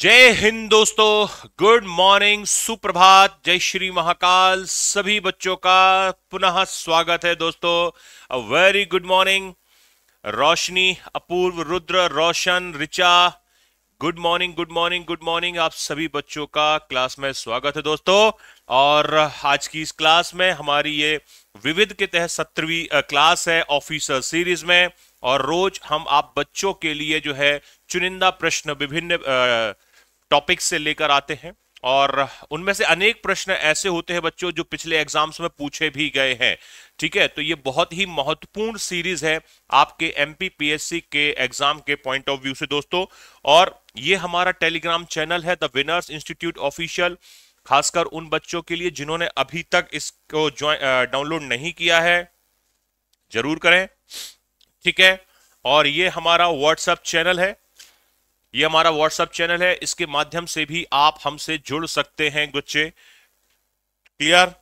जय हिंद दोस्तों good morning सुप्रभात जय श्री महाकाल सभी बच्चों का पुनः स्वागत है दोस्तों a very good morning Roshni Apurva Rudra Roshan Richa good morning good morning good morning आप सभी बच्चों का क्लास में स्वागत है दोस्तों और आज की इस क्लास में हमारी ये विविध के तहत सत्रवी क्लास है ऑफिसर सीरीज में और रोज हम आप बच्चों के लिए जो है चुनिंदा प्रश्न विभिन्न टॉपिक्स से लेकर आते हैं और उनमें से अनेक प्रश्न ऐसे होते हैं बच्चों जो पिछले एग्जाम्स में पूछे भी गए हैं ठीक है तो ये बहुत ही महत्वपूर्ण सीरीज है आपके एमपीपीएससी के एग्जाम के पॉइंट ऑफ व्यू से दोस्तों और ये हमारा टेलीग्राम चैनल है द विनर्स इंस्टीट्यूट ऑफिशियल खासकर उन बच्चों के लिए जिन्होंने अभी तक इसको डाउनलोड नहीं किया है जरूर करें ठीक है और ये हमारा व्हाट्सएप चैनल है ये हमारा व्हाट्सएप चैनल है इसके माध्यम से भी आप हमसे जुड़ सकते हैं गुच्चे clear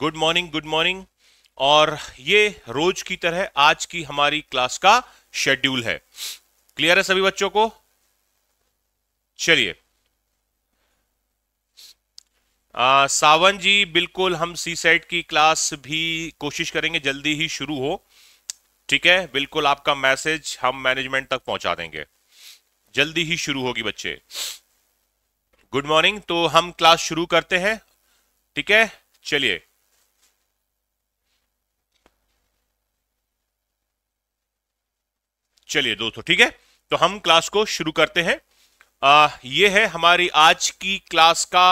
good morning good morning और ये रोज की तरह आज की हमारी क्लास का शेड्यूल है क्लियर है सभी बच्चों को चलिए सावन जी बिल्कुल हम सी सेट की क्लास भी कोशिश करेंगे जल्दी ही शुरू हो ठीक है बिल्कुल आपका मैसेज हम मैनेजमेंट तक पहुंचा देंगे जल्दी ही शुरू होगी बच्चे गुड मॉर्निंग तो हम क्लास शुरू करते हैं ठीक है चलिए चलिए दोस्तों ठीक है तो हम क्लास को शुरू करते हैं आ, ये है हमारी आज की क्लास का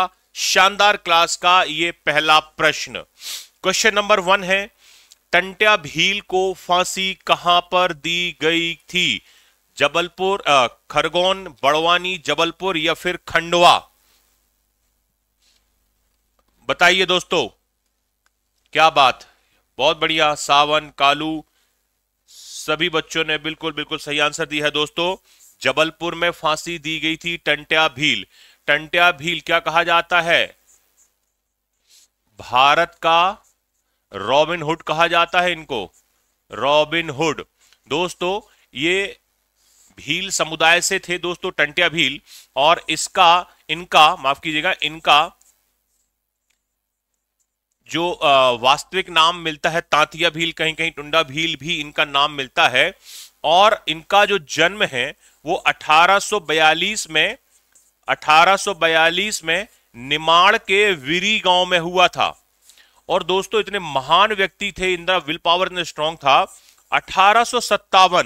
शानदार क्लास का ये पहला प्रश्न क्वेश्चन नंबर वन है टंट्या भील को फांसी कहां पर दी गई थी जबलपुर खरगोन बड़वानी जबलपुर या फिर खंडवा बताइए दोस्तों क्या बात बहुत बढ़िया सावन कालू सभी बच्चों ने बिल्कुल बिल्कुल सही आंसर दिया है दोस्तों जबलपुर में फांसी दी गई थी टंट्या भील टंट्या भील क्या कहा जाता है भारत का रॉबिन हुड कहा जाता है इनको रॉबिन हुड दोस्तों ये भील समुदाय से थे दोस्तों टंटिया भील और इसका इनका माफ कीजिएगा इनका जो वास्तविक नाम मिलता है तांतिया भील कहीं कहीं टुंडा भील भी इनका नाम मिलता है और इनका जो जन्म है वो 1842 में 1842 में निमाड़ के विरी गांव में हुआ था और दोस्तों इतने महान व्यक्ति थे इंदिरा विल पावर इतने स्ट्रांग था अठारह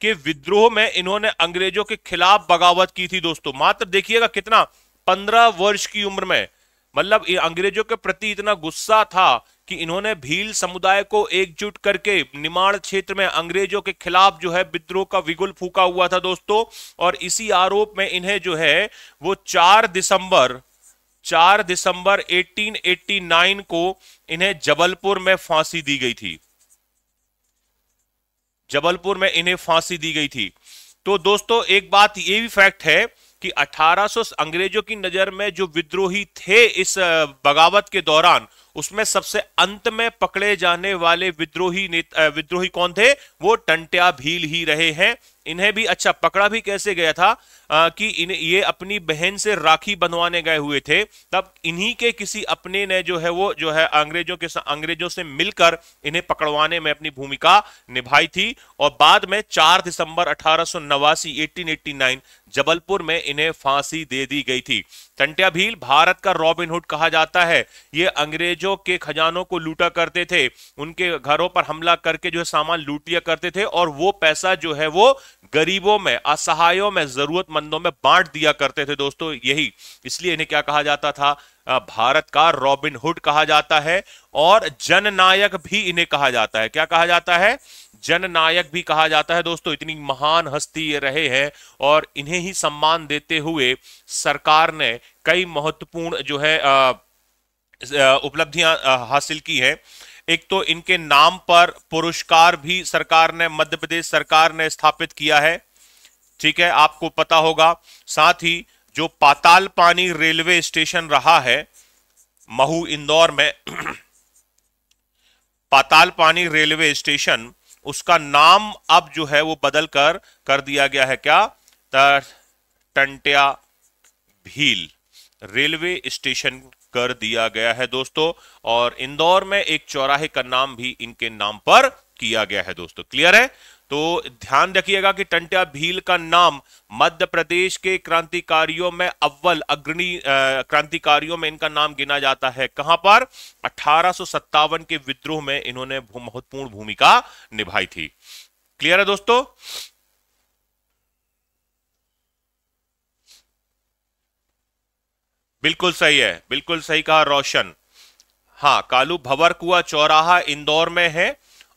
के विद्रोह में इन्होंने अंग्रेजों के खिलाफ बगावत की थी दोस्तों मात्र देखिएगा कितना पंद्रह वर्ष की उम्र में मतलब अंग्रेजों के प्रति इतना गुस्सा था कि इन्होंने भील समुदाय को एकजुट करके निमाड़ क्षेत्र में अंग्रेजों के खिलाफ जो है विद्रोह का विगुल फूका हुआ था दोस्तों और इसी आरोप में इन्हें जो है वो चार दिसंबर 4 दिसंबर 1889 को इन्हें जबलपुर में फांसी दी गई थी जबलपुर में इन्हें फांसी दी गई थी तो दोस्तों एक बात ये भी फैक्ट है कि 1800 अंग्रेजों की नजर में जो विद्रोही थे इस बगावत के दौरान उसमें सबसे अंत में पकड़े जाने वाले विद्रोही नेता विद्रोही कौन थे वो टंटिया भील ही रहे हैं इन्हें भी अच्छा पकड़ा भी कैसे गया था आ, कि इन ये अपनी बहन से राखी बनवाने गए हुए थे तब इन्हीं के किसी अपने ने जो है वो जो है अंग्रेजों के अंग्रेजों से मिलकर इन्हें पकड़वाने में अपनी भूमिका निभाई थी और बाद में 4 दिसंबर अठारह 1889 जबलपुर में इन्हें फांसी दे दी गई थी टंटिया भील भारत का रॉबिनहुड कहा जाता है ये अंग्रेजों अंग्रेजों के खजानों को लूटा करते थे उनके घरों पर हमला करके जो है सामान लूट लिया करते थे और वो पैसा जो है वो गरीबों में असहायों में जरूरतमंदों में बांट दिया करते थे दोस्तों यही इसलिए इन्हें क्या कहा जाता था भारत का रॉबिन हुड कहा जाता है और जननायक भी इन्हें कहा जाता है क्या कहा जाता है जननायक भी कहा जाता है दोस्तों इतनी महान हस्ती ये रहे हैं और इन्हें ही सम्मान देते हुए सरकार ने कई महत्वपूर्ण जो है आ, उपलब्धियां हासिल की है एक तो इनके नाम पर पुरस्कार भी सरकार ने मध्य प्रदेश सरकार ने स्थापित किया है ठीक है आपको पता होगा साथ ही जो पाताल पानी रेलवे स्टेशन रहा है महू इंदौर में पाताल पानी रेलवे स्टेशन उसका नाम अब जो है वो बदल कर कर दिया गया है क्या टंटिया भील रेलवे स्टेशन कर दिया गया है दोस्तों और इंदौर में एक चौराहे का नाम भी इनके नाम पर किया गया है दोस्तों क्लियर है तो ध्यान रखिएगा कि टंटिया भील का नाम मध्य प्रदेश के क्रांतिकारियों में अव्वल अग्रणी क्रांतिकारियों में इनका नाम गिना जाता है कहां पर अठारह के विद्रोह में इन्होंने महत्वपूर्ण भूमिका निभाई थी क्लियर है दोस्तों बिल्कुल सही है बिल्कुल सही कहा रोशन हाँ कालू भवर कुआ चौराहा इंदौर में है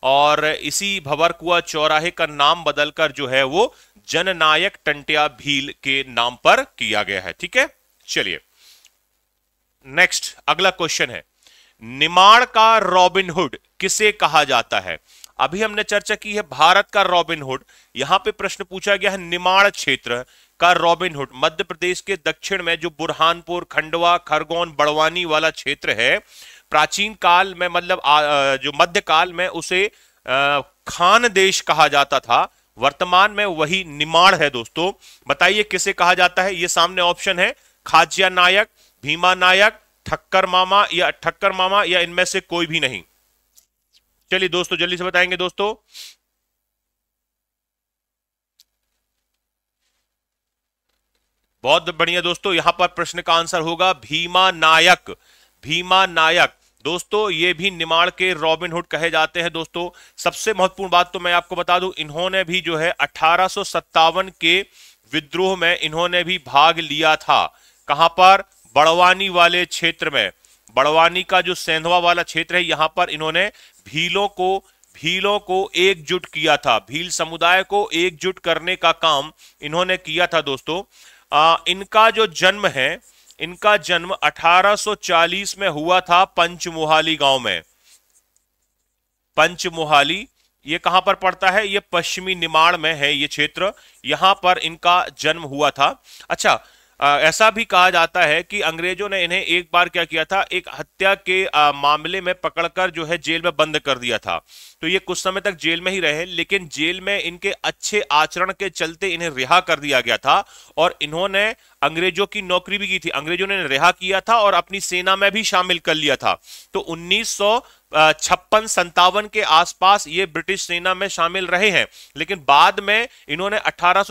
और इसी भवर कुआ चौराहे का नाम बदलकर जो है वो जननायक टंटिया भील के नाम पर किया गया है ठीक है चलिए नेक्स्ट अगला क्वेश्चन है निमाड़ का रॉबिनहुड किसे कहा जाता है अभी हमने चर्चा की है भारत का रॉबिनहुड यहां पे प्रश्न पूछा गया है निमाड़ क्षेत्र का रॉबिनहुड मध्य प्रदेश के दक्षिण में जो बुरहानपुर खंडवा खरगोन बड़वानी वाला क्षेत्र है प्राचीन काल में मतलब जो मध्य काल में उसे खान देश कहा जाता था वर्तमान में वही निमाड़ है दोस्तों बताइए किसे कहा जाता है ये सामने ऑप्शन है खाजिया नायक भीमा नायक ठक्कर मामा या ठक्कर मामा या इनमें से कोई भी नहीं चलिए दोस्तों जल्दी से बताएंगे दोस्तों बहुत बढ़िया दोस्तों यहां पर प्रश्न का आंसर होगा भीमा नायक भीमा नायक दोस्तों ये भी निमाड़ के रॉबिनहुड कहे जाते हैं दोस्तों सबसे महत्वपूर्ण बात तो मैं आपको बता दूं इन्होंने भी जो है अठारह के विद्रोह में इन्होंने भी भाग लिया था कहां पर बड़वानी वाले क्षेत्र में बड़वानी का जो सेंधवा वाला क्षेत्र है यहां पर इन्होंने भीलों को भीलों को एकजुट किया था भील समुदाय को एकजुट करने का काम इन्होंने किया था दोस्तों आ, इनका जो जन्म है इनका जन्म 1840 में हुआ था पंचमुहाली गांव में पंचमुहाली ये कहां पर पड़ता है ये पश्चिमी निमाड़ में है ये क्षेत्र यहां पर इनका जन्म हुआ था अच्छा ऐसा भी कहा जाता है कि अंग्रेजों ने इन्हें एक बार क्या किया था एक हत्या के आ, मामले में पकड़कर जो है जेल में बंद कर दिया था तो ये कुछ समय तक जेल में ही रहे लेकिन जेल में इनके अच्छे आचरण के चलते इन्हें रिहा कर दिया गया था और इन्होंने अंग्रेजों की नौकरी भी की थी अंग्रेजों ने रिहा किया था और अपनी सेना में भी शामिल कर लिया था तो उन्नीस छप्पन संतावन के आसपास ये ब्रिटिश सेना में शामिल रहे हैं लेकिन बाद में इन्होंने अठारह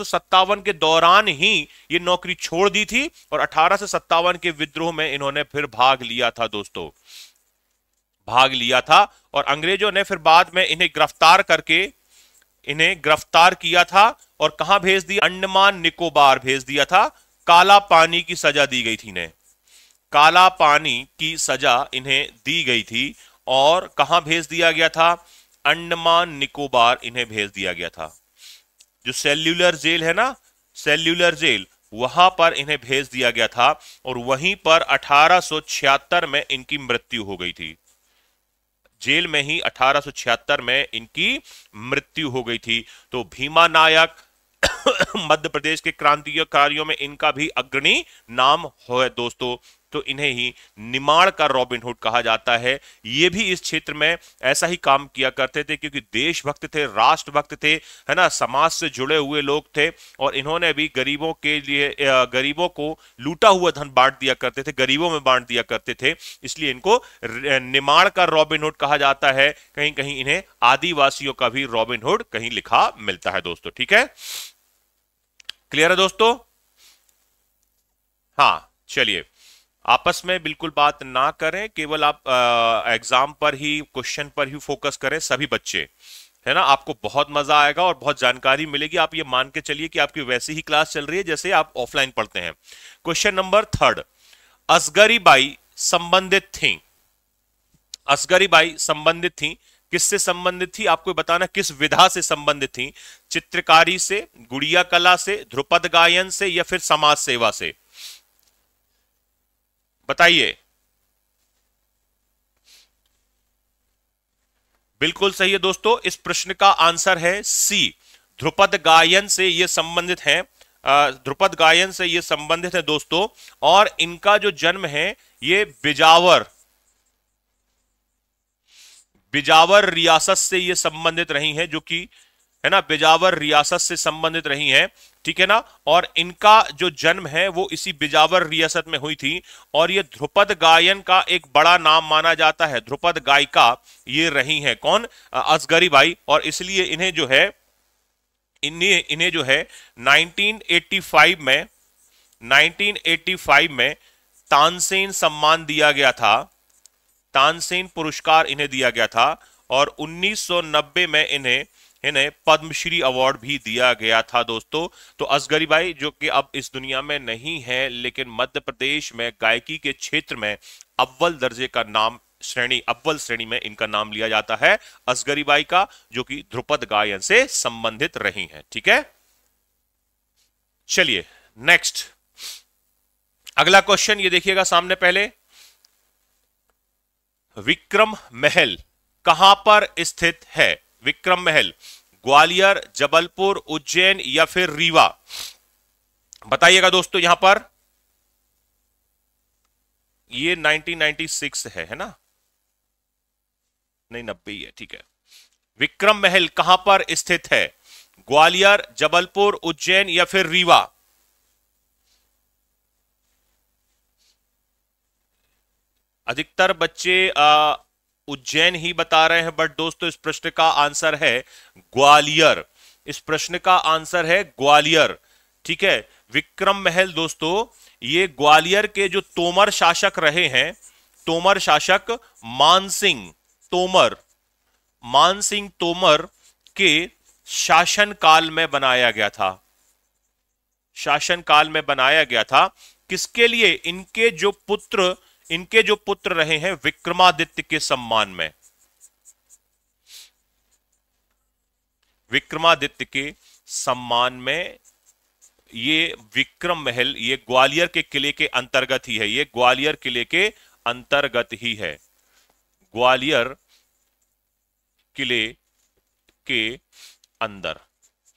के दौरान ही ये नौकरी छोड़ दी थी और अठारह सत्तावन के विद्रोह में इन्होंने फिर भाग लिया था दोस्तों भाग लिया था और अंग्रेजों ने फिर बाद में इन्हें गिरफ्तार करके इन्हें गिरफ्तार किया था और कहा भेज दिया अंडमान निकोबार भेज दिया था काला पानी की सजा दी गई थी इन्हें काला पानी की सजा इन्हें दी गई थी और कहा भेज दिया गया था अंडमान निकोबार इन्हें भेज दिया गया था जो सेल्यूलर जेल है ना सेल्यूलर जेल वहां पर इन्हें भेज दिया गया था और वहीं पर 1876 में इनकी मृत्यु हो गई थी जेल में ही 1876 में इनकी मृत्यु हो गई थी तो भीमा नायक मध्य प्रदेश के क्रांतिकारियों में इनका भी अग्रणी नाम हो है दोस्तों तो इन्हें ही निमाड़ का रॉबिनहुड कहा जाता है ये भी इस क्षेत्र में ऐसा ही काम किया करते थे क्योंकि देशभक्त थे राष्ट्रभक्त थे है ना समाज से जुड़े हुए लोग थे और इन्होंने भी गरीबों के लिए गरीबों को लूटा हुआ धन बांट दिया करते थे गरीबों में बांट दिया करते थे इसलिए इनको निमाड़ का रॉबिनहुड कहा जाता है कहीं कहीं इन्हें आदिवासियों का भी रॉबिनहुड कहीं लिखा मिलता है दोस्तों ठीक है क्लियर है दोस्तों हाँ चलिए आपस में बिल्कुल बात ना करें केवल आप एग्जाम पर ही क्वेश्चन पर ही फोकस करें सभी बच्चे है ना आपको बहुत मजा आएगा और बहुत जानकारी मिलेगी आप ये मान के चलिए कि आपकी वैसी ही क्लास चल रही है जैसे आप ऑफलाइन पढ़ते हैं question number third Asgari Bai संबंधित थी असगरी बाई संबंधित थी किससे संबंधित थी आपको बताना किस विधा से संबंधित थी चित्रकारी से गुड़िया कला से ध्रुपद गायन से या फिर समाज सेवा से बताइए बिल्कुल सही है दोस्तों इस प्रश्न का आंसर है सी ध्रुपद गायन से ये संबंधित हैं ध्रुपद गायन से ये संबंधित है दोस्तों और इनका जो जन्म है ये बिजावर बिजावर रियासत से ये संबंधित रही हैं जो कि है ना बिजावर रियासत से संबंधित रही हैं ठीक है ना और इनका जो जन्म है वो इसी बिजावर रियासत में हुई थी और ये ध्रुपद गायन का एक बड़ा नाम माना जाता है ध्रुपद गायिका ये रही हैं कौन असगरी भाई और इसलिए इन्हें जो है इन्हें इन्हें जो है 1985 में 1985 में तानसेन सम्मान दिया गया था तानसेन पुरस्कार इन्हें दिया गया था और 1990 में इन्हें इन्हें पद्मश्री अवार्ड भी दिया गया था दोस्तों तो असगरी भाई जो कि अब इस दुनिया में नहीं है लेकिन मध्य प्रदेश में गायकी के क्षेत्र में अव्वल दर्जे का नाम श्रेणी अव्वल श्रेणी में इनका नाम लिया जाता है असगरी बाई का जो कि ध्रुपद गायन से संबंधित रही हैं ठीक है चलिए नेक्स्ट अगला क्वेश्चन ये देखिएगा सामने पहले विक्रम महल कहां पर स्थित है विक्रम महल ग्वालियर जबलपुर उज्जैन या फिर रीवा बताइएगा दोस्तों यहां पर ये 1996 है है ना नहीं नब्बे है ठीक है विक्रम महल कहां पर स्थित है ग्वालियर जबलपुर उज्जैन या फिर रीवा अधिकतर बच्चे आ, उज्जैन ही बता रहे हैं बट दोस्तों इस प्रश्न का आंसर है ग्वालियर इस प्रश्न का आंसर है ग्वालियर ठीक है विक्रम महल दोस्तों ये ग्वालियर के जो तोमर शासक रहे हैं तोमर शासक मानसिंह तोमर मानसिंह तोमर के शासन काल में बनाया गया था शासन काल में बनाया गया था किसके लिए इनके जो पुत्र इनके जो पुत्र रहे हैं विक्रमादित्य के सम्मान में विक्रमादित्य के सम्मान में ये विक्रम महल ये ग्वालियर के किले के अंतर्गत ही है ये ग्वालियर किले के अंतर्गत ही है ग्वालियर किले के अंदर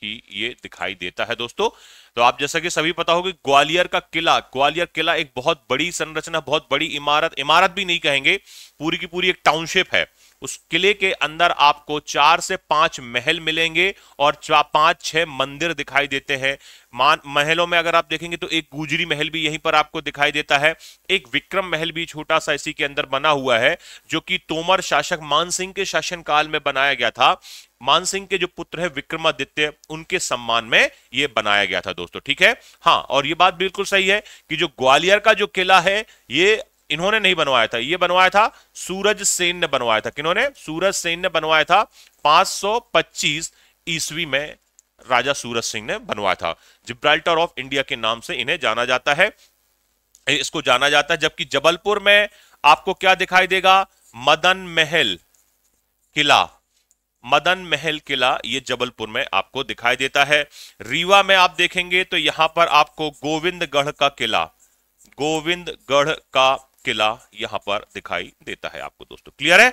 ही ये दिखाई देता है दोस्तों तो आप जैसा कि सभी पता होगी ग्वालियर का किला ग्वालियर किला एक बहुत बड़ी संरचना बहुत बड़ी इमारत इमारत भी नहीं कहेंगे पूरी की पूरी एक टाउनशिप है उस किले के अंदर आपको चार से पांच महल मिलेंगे और पांच छह मंदिर दिखाई देते हैं मान महलों में अगर आप देखेंगे तो एक गुजरी महल भी यहीं पर आपको दिखाई देता है एक विक्रम महल भी छोटा सा इसी के अंदर बना हुआ है जो कि तोमर शासक मानसिंह के के शासनकाल में बनाया गया था मानसिंह सिंह के जो पुत्र है विक्रमादित्य उनके सम्मान में यह बनाया गया था दोस्तों ठीक है हाँ और यह बात बिल्कुल सही है कि जो ग्वालियर का जो किला है ये इन्होंने नहीं बनवाया था ये बनवाया था सूरज सेन ने बनवाया था किन्होंने सूरज सेन ने बनवाया था 525 ईस्वी में राजा सूरज सिंह ने बनवाया था जिब्राल्टर ऑफ इंडिया के नाम से इन्हें जाना जाता है इसको जाना जाता है जबकि जबलपुर में आपको क्या दिखाई देगा मदन महल किला मदन महल किला ये जबलपुर में आपको दिखाई देता है रीवा में आप देखेंगे तो यहां पर आपको गोविंदगढ़ का किला गोविंदगढ़ का किला यहां पर दिखाई देता है आपको दोस्तों क्लियर है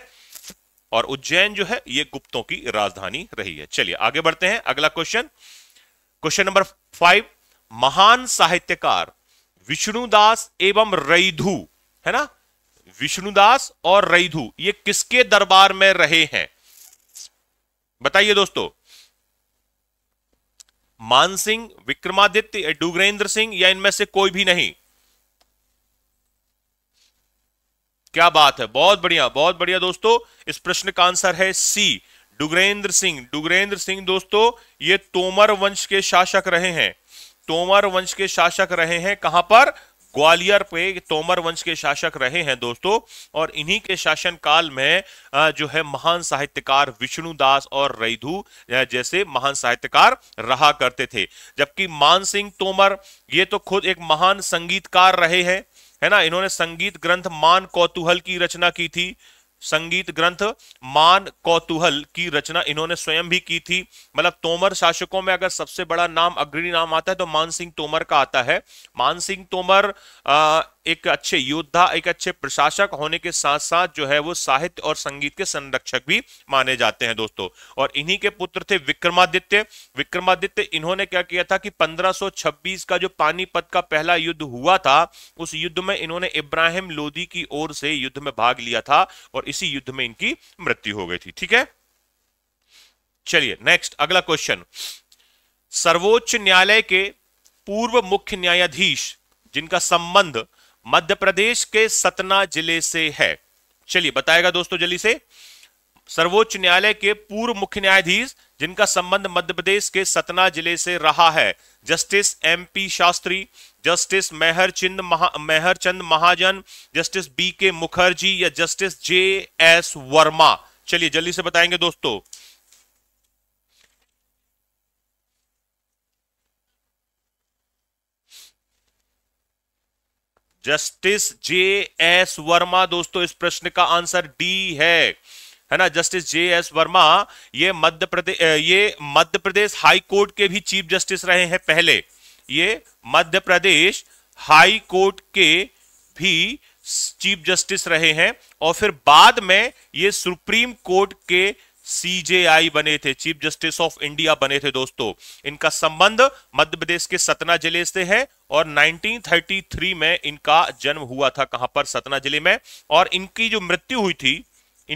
और उज्जैन जो है ये गुप्तों की राजधानी रही है चलिए आगे बढ़ते हैं अगला क्वेश्चन क्वेश्चन नंबर फाइव महान साहित्यकार विष्णुदास एवं रईधु है ना विष्णुदास और रईधु ये किसके दरबार में रहे हैं बताइए दोस्तों मान सिंह विक्रमादित्य डुगरेंद्र सिंह या इनमें से कोई भी नहीं क्या बात है बहुत बढ़िया बहुत बढ़िया दोस्तों इस प्रश्न का आंसर है सी डुगरेंद्र सिंह डुगरेंद्र सिंह दोस्तों ये तोमर वंश के शासक रहे हैं तोमर वंश के शासक रहे हैं कहां पर ग्वालियर पे तोमर वंश के शासक रहे हैं दोस्तों और इन्हीं के शासन काल में जो है महान साहित्यकार विष्णुदास और रईधु जैसे महान साहित्यकार रहा करते थे जबकि मान सिंह तोमर ये तो खुद एक महान संगीतकार रहे हैं है ना इन्होंने संगीत ग्रंथ मान कौतूहल की रचना की थी संगीत ग्रंथ मान कौतूहल की रचना इन्होंने स्वयं भी की थी मतलब तोमर शासकों में अगर सबसे बड़ा नाम अग्रणी नाम आता है तो मानसिंह तोमर का आता है मानसिंह तोमर तोमर एक अच्छे योद्धा एक अच्छे प्रशासक होने के साथ साथ जो है वो साहित्य और संगीत के संरक्षक भी माने जाते हैं दोस्तों और इन्हीं के पुत्र थे विक्रमादित्य विक्रमादित्य इन्होंने क्या किया था कि 1526 का जो पानीपत का पहला युद्ध हुआ था उस युद्ध में इन्होंने इब्राहिम लोधी की ओर से युद्ध में भाग लिया था और इसी युद्ध में इनकी मृत्यु हो गई थी ठीक है चलिए नेक्स्ट अगला क्वेश्चन सर्वोच्च न्यायालय के पूर्व मुख्य न्यायाधीश जिनका संबंध मध्य प्रदेश के सतना जिले से है चलिए बताएगा दोस्तों जल्दी से सर्वोच्च न्यायालय के पूर्व मुख्य न्यायाधीश जिनका संबंध मध्य प्रदेश के सतना जिले से रहा है justice M P Shastri justice Meherchand महा, मेहरचंद महाजन जस्टिस बी के मुखर्जी या जस्टिस जे एस वर्मा चलिए जल्दी से बताएंगे दोस्तों जस्टिस जे एस वर्मा दोस्तों इस प्रश्न का आंसर डी है है ना जस्टिस जे एस वर्मा ये मध्य प्रदेश ये मध्य प्रदेश हाई कोर्ट के भी चीफ जस्टिस रहे हैं पहले ये मध्य प्रदेश हाई कोर्ट के भी चीफ जस्टिस रहे हैं और फिर बाद में ये सुप्रीम कोर्ट के सीजेआई बने थे चीफ जस्टिस ऑफ इंडिया बने थे दोस्तों इनका संबंध मध्य प्रदेश के सतना जिले से है और 1933 में इनका जन्म हुआ था कहां पर सतना जिले में और इनकी जो मृत्यु हुई थी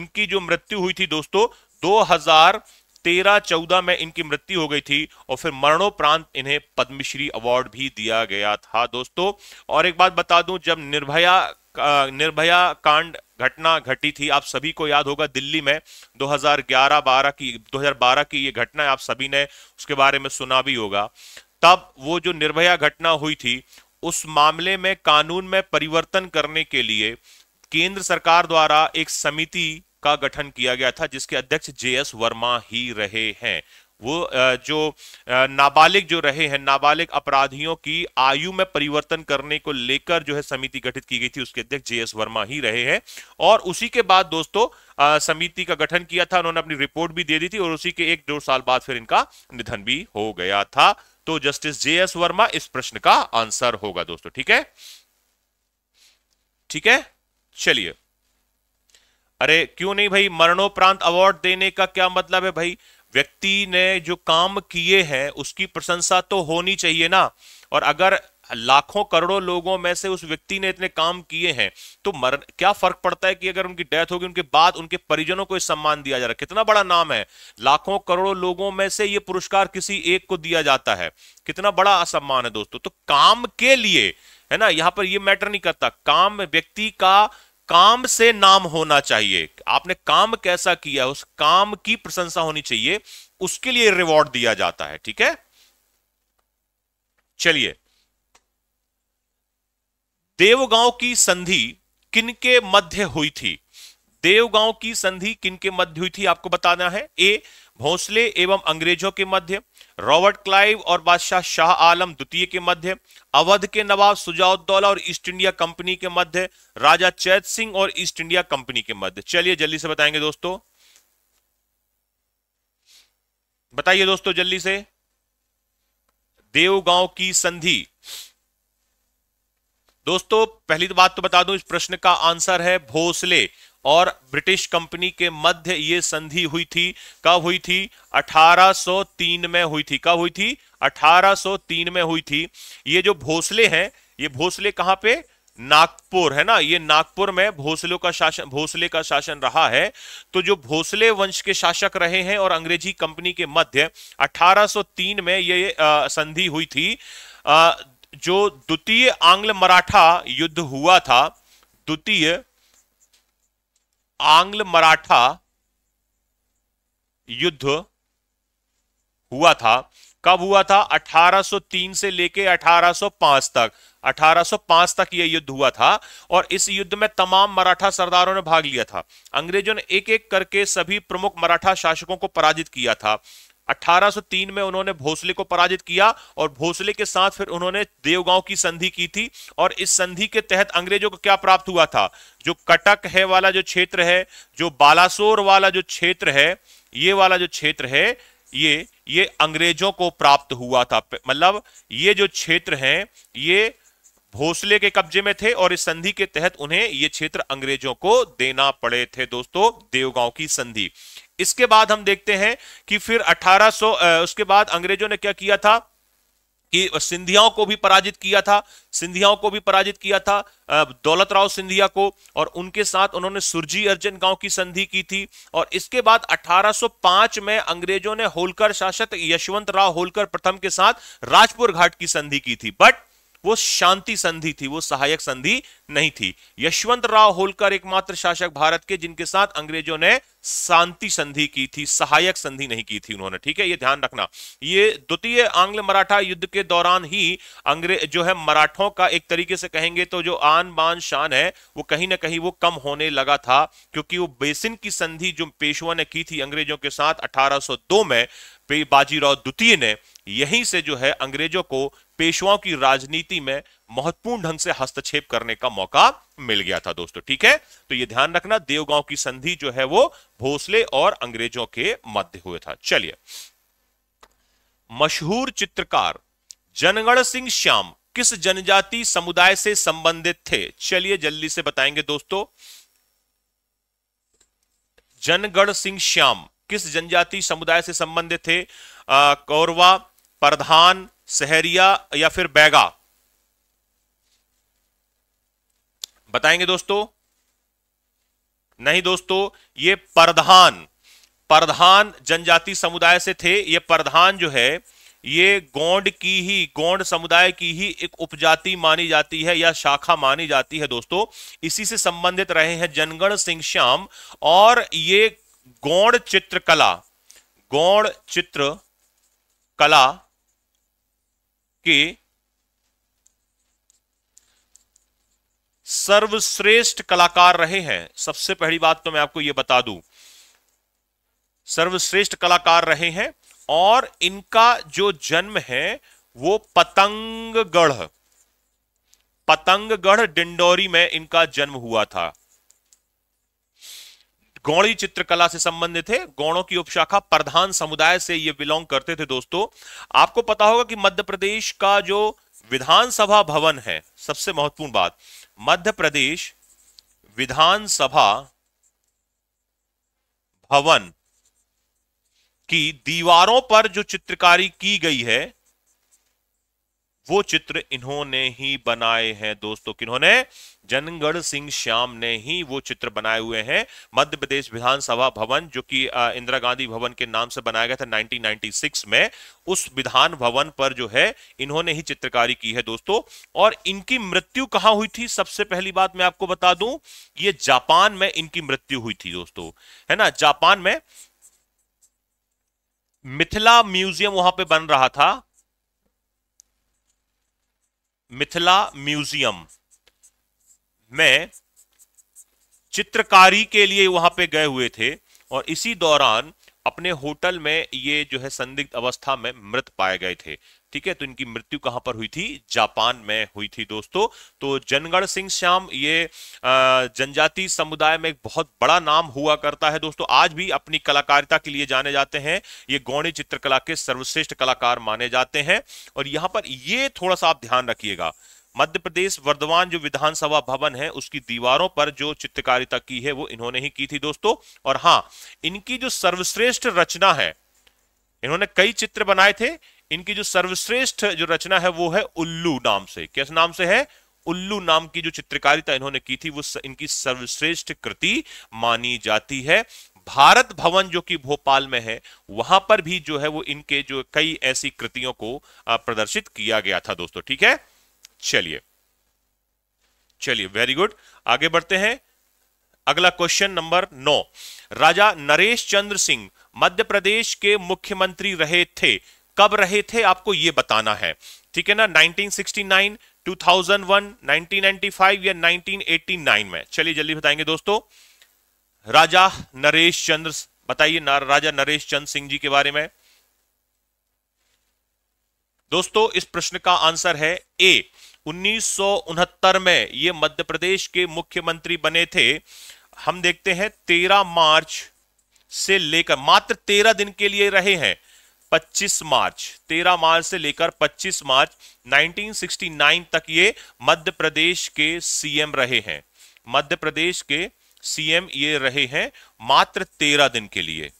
इनकी जो मृत्यु हुई थी दोस्तों 2013 14 में इनकी मृत्यु हो गई थी और फिर मरणोपरांत इन्हें पद्मश्री अवार्ड भी दिया गया था दोस्तों और एक बात बता दूं जब निर्भया निर्भया कांड घटना घटी थी आप सभी को याद होगा दिल्ली में 2011-12 की 2012 की ये घटना आप सभी ने उसके बारे में सुना भी होगा तब वो जो निर्भया घटना हुई थी उस मामले में कानून में परिवर्तन करने के लिए केंद्र सरकार द्वारा एक समिति का गठन किया गया था जिसके अध्यक्ष जे एस वर्मा ही रहे हैं वो जो नाबालिग जो रहे हैं नाबालिग अपराधियों की आयु में परिवर्तन करने को लेकर जो है समिति गठित की गई थी उसके अध्यक्ष जे एस वर्मा ही रहे हैं और उसी के बाद दोस्तों समिति का गठन किया था उन्होंने अपनी रिपोर्ट भी दे दी थी और उसी के एक दो साल बाद फिर इनका निधन भी हो गया था तो जस्टिस जे एस वर्मा इस प्रश्न का आंसर होगा दोस्तों ठीक है ठीक है चलिए अरे क्यों नहीं भाई मरणोपरांत अवार्ड देने का क्या मतलब है भाई व्यक्ति ने जो काम किए हैं उसकी प्रशंसा तो होनी चाहिए ना और अगर लाखों करोड़ों लोगों में से उस व्यक्ति ने इतने काम किए हैं तो मर क्या फर्क पड़ता है कि अगर उनकी डेथ होगी उनके बाद उनके परिजनों को सम्मान दिया जा रहा है कितना बड़ा नाम है लाखों करोड़ों लोगों में से ये पुरस्कार किसी एक को दिया जाता है कितना बड़ा असम्मान है दोस्तों तो काम के लिए है ना यहां पर यह मैटर नहीं करता काम व्यक्ति का काम से नाम होना चाहिए आपने काम कैसा किया उस काम की प्रशंसा होनी चाहिए उसके लिए रिवॉर्ड दिया जाता है ठीक है चलिए देवगांव की संधि किनके मध्य हुई थी देवगांव की संधि किनके मध्य हुई थी आपको बताना है ए भोसले एवं अंग्रेजों के मध्य रॉबर्ट क्लाइव और बादशाह शाह आलम द्वितीय के मध्य अवध के नवाब सुजाउद्दौला और ईस्ट इंडिया कंपनी के मध्य राजा चैत सिंह और ईस्ट इंडिया कंपनी के मध्य चलिए जल्दी से बताएंगे दोस्तों बताइए दोस्तों जल्दी से देवगांव की संधि दोस्तों पहली तो बात तो बता दूं इस प्रश्न का आंसर है भोसले और ब्रिटिश कंपनी के मध्य ये संधि हुई थी कब हुई थी 1803 में हुई थी कब हुई थी 1803 में हुई थी ये जो भोसले हैं ये भोसले कहां पे नागपुर है ना ये नागपुर में भोसलों का शासन भोसले का शासन रहा है तो जो भोसले वंश के शासक रहे हैं और अंग्रेजी कंपनी के मध्य 1803 में ये संधि हुई थी आ, जो द्वितीय आंग्ल मराठा युद्ध हुआ था द्वितीय आंग्ल मराठा युद्ध हुआ था कब हुआ था 1803 से लेके 1805 तक 1805 तक यह युद्ध हुआ था और इस युद्ध में तमाम मराठा सरदारों ने भाग लिया था अंग्रेजों ने एक एक करके सभी प्रमुख मराठा शासकों को पराजित किया था 1803 में उन्होंने भोसले को पराजित किया और भोसले के साथ फिर उन्होंने देवगांव की संधि की थी और इस संधि के तहत अंग्रेजों को क्या प्राप्त हुआ था जो कटक है वाला जो क्षेत्र है जो बालासोर वाला जो क्षेत्र है ये वाला जो क्षेत्र है ये ये अंग्रेजों को प्राप्त हुआ था मतलब ये जो क्षेत्र हैं ये भोसले के कब्जे में थे और इस संधि के तहत उन्हें ये क्षेत्र अंग्रेजों को देना पड़े थे दोस्तों देवगांव की संधि इसके बाद हम देखते हैं कि फिर 1800 उसके बाद अंग्रेजों ने क्या किया था कि सिंधियाओं को भी पराजित किया था सिंधियाओं को भी पराजित किया था दौलत राव सिंधिया को और उनके साथ उन्होंने सुरजी अर्जन गांव की संधि की थी और इसके बाद 1805 में अंग्रेजों ने होलकर शासक यशवंत राव होलकर प्रथम के साथ राजपुर घाट की संधि की थी बट वो शांति संधि थी वो सहायक संधि नहीं थी यशवंत राव होलकर एकमात्र शासक भारत के जिनके साथ अंग्रेजों ने शांति संधि की थी सहायक संधि नहीं की थी उन्होंने ठीक है ये ध्यान रखना ये द्वितीय आंग्ल मराठा युद्ध के दौरान ही अंग्रेज जो है मराठों का एक तरीके से कहेंगे तो जो आन बान शान है वो कहीं ना कहीं वो कम होने लगा था क्योंकि वो बेसिन की संधि जो पेशवा ने की थी अंग्रेजों के साथ अठारह में बाजीराव द्वितीय ने यहीं से जो है अंग्रेजों को पेशवाओं की राजनीति में महत्वपूर्ण ढंग से हस्तक्षेप करने का मौका मिल गया था दोस्तों ठीक है तो ये ध्यान रखना देवगांव की संधि जो है वो भोसले और अंग्रेजों के मध्य हुए था चलिए मशहूर चित्रकार जनगण सिंह श्याम किस जनजाति समुदाय से संबंधित थे चलिए जल्दी से बताएंगे दोस्तों जनगण सिंह श्याम किस जनजाति समुदाय से संबंधित थे कौरवा प्रधान सहरिया या फिर बैगा बताएंगे दोस्तों नहीं दोस्तों ये प्रधान प्रधान जनजाति समुदाय से थे ये प्रधान जो है ये गौंड की ही गौंड समुदाय की ही एक उपजाति मानी जाती है या शाखा मानी जाती है दोस्तों इसी से संबंधित रहे हैं जनगण सिंह श्याम और ये गौड़ चित्रकला गोंड चित्र कला कि सर्वश्रेष्ठ कलाकार रहे हैं सबसे पहली बात तो मैं आपको यह बता दूं सर्वश्रेष्ठ कलाकार रहे हैं और इनका जो जन्म है वो पतंगगढ़ पतंगगढ़ डिंडोरी में इनका जन्म हुआ था गौड़ी चित्रकला से संबंधित थे गौड़ों की उपशाखा प्रधान समुदाय से ये बिलोंग करते थे दोस्तों आपको पता होगा कि मध्य प्रदेश का जो विधानसभा भवन है सबसे महत्वपूर्ण बात मध्य प्रदेश विधानसभा भवन की दीवारों पर जो चित्रकारी की गई है वो चित्र इन्होंने ही बनाए हैं दोस्तों किन्होंने जनगण सिंह श्याम ने ही वो चित्र बनाए हुए हैं मध्य प्रदेश विधानसभा भवन जो कि इंदिरा गांधी भवन के नाम से बनाया गया था 1996 में उस विधान भवन पर जो है इन्होंने ही चित्रकारी की है दोस्तों और इनकी मृत्यु कहां हुई थी सबसे पहली बात मैं आपको बता दूं ये जापान में इनकी मृत्यु हुई थी दोस्तों है ना जापान में मिथिला म्यूजियम वहां पर बन रहा था मिथिला म्यूजियम में चित्रकारी के लिए वहां पे गए हुए थे और इसी दौरान अपने होटल में ये जो है संदिग्ध अवस्था में मृत पाए गए थे ठीक है तो इनकी मृत्यु कहां पर हुई थी जापान में हुई थी दोस्तों तो जनगण सिंह श्याम ये जनजाति समुदाय में एक बहुत बड़ा नाम हुआ करता है दोस्तों आज भी अपनी कलाकारिता के लिए जाने जाते हैं ये गौणी चित्रकला के सर्वश्रेष्ठ कलाकार माने जाते हैं और यहां पर ये थोड़ा सा आप ध्यान रखिएगा मध्य प्रदेश वर्धमान जो विधानसभा भवन है उसकी दीवारों पर जो चित्रकारिता की है वो इन्होंने ही की थी दोस्तों और हाँ इनकी जो सर्वश्रेष्ठ रचना है इन्होंने कई चित्र बनाए थे इनकी जो सर्वश्रेष्ठ जो रचना है वो है उल्लू नाम से कैसे नाम से है उल्लू नाम की जो चित्रकारिता इन्होंने की थी वो इनकी सर्वश्रेष्ठ कृति मानी जाती है भारत भवन जो कि भोपाल में है वहां पर भी जो है वो इनके जो कई ऐसी कृतियों को प्रदर्शित किया गया था दोस्तों ठीक है चलिए चलिए वेरी गुड आगे बढ़ते हैं अगला क्वेश्चन नंबर नौ राजा नरेश चंद्र सिंह मध्य प्रदेश के मुख्यमंत्री रहे थे कब रहे थे आपको ये बताना है ठीक है ना 1969 2001 1995 या 1989 में चलिए जल्दी बताएंगे दोस्तों राजा नरेश चंद्र बताइए राजा नरेश चंद्र सिंह जी के बारे में दोस्तों इस प्रश्न का आंसर है ए उन्नीस में ये मध्य प्रदेश के मुख्यमंत्री बने थे हम देखते हैं 13 मार्च से लेकर मात्र 13 दिन के लिए रहे हैं 25 मार्च 13 मार्च से लेकर 25 मार्च 1969 तक ये मध्य प्रदेश के सीएम रहे हैं मध्य प्रदेश के सीएम ये रहे हैं मात्र तेरह दिन के लिए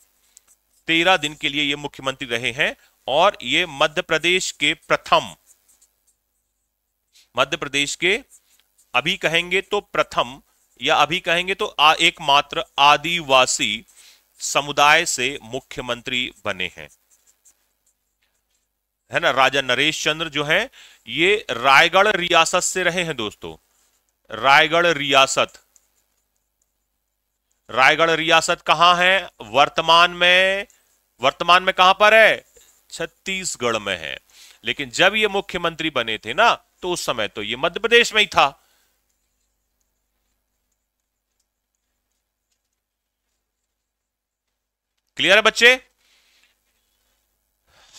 तेरह दिन के लिए ये मुख्यमंत्री रहे हैं और ये मध्य प्रदेश के प्रथम मध्य प्रदेश के अभी कहेंगे तो प्रथम या अभी कहेंगे तो एकमात्र आदिवासी समुदाय से मुख्यमंत्री बने हैं है ना राजा नरेश चंद्र जो है ये रायगढ़ रियासत से रहे हैं दोस्तों रायगढ़ रियासत रायगढ़ रियासत कहां है वर्तमान में वर्तमान में कहां पर है छत्तीसगढ़ में है लेकिन जब ये मुख्यमंत्री बने थे ना तो उस समय तो ये मध्य प्रदेश में ही था क्लियर है बच्चे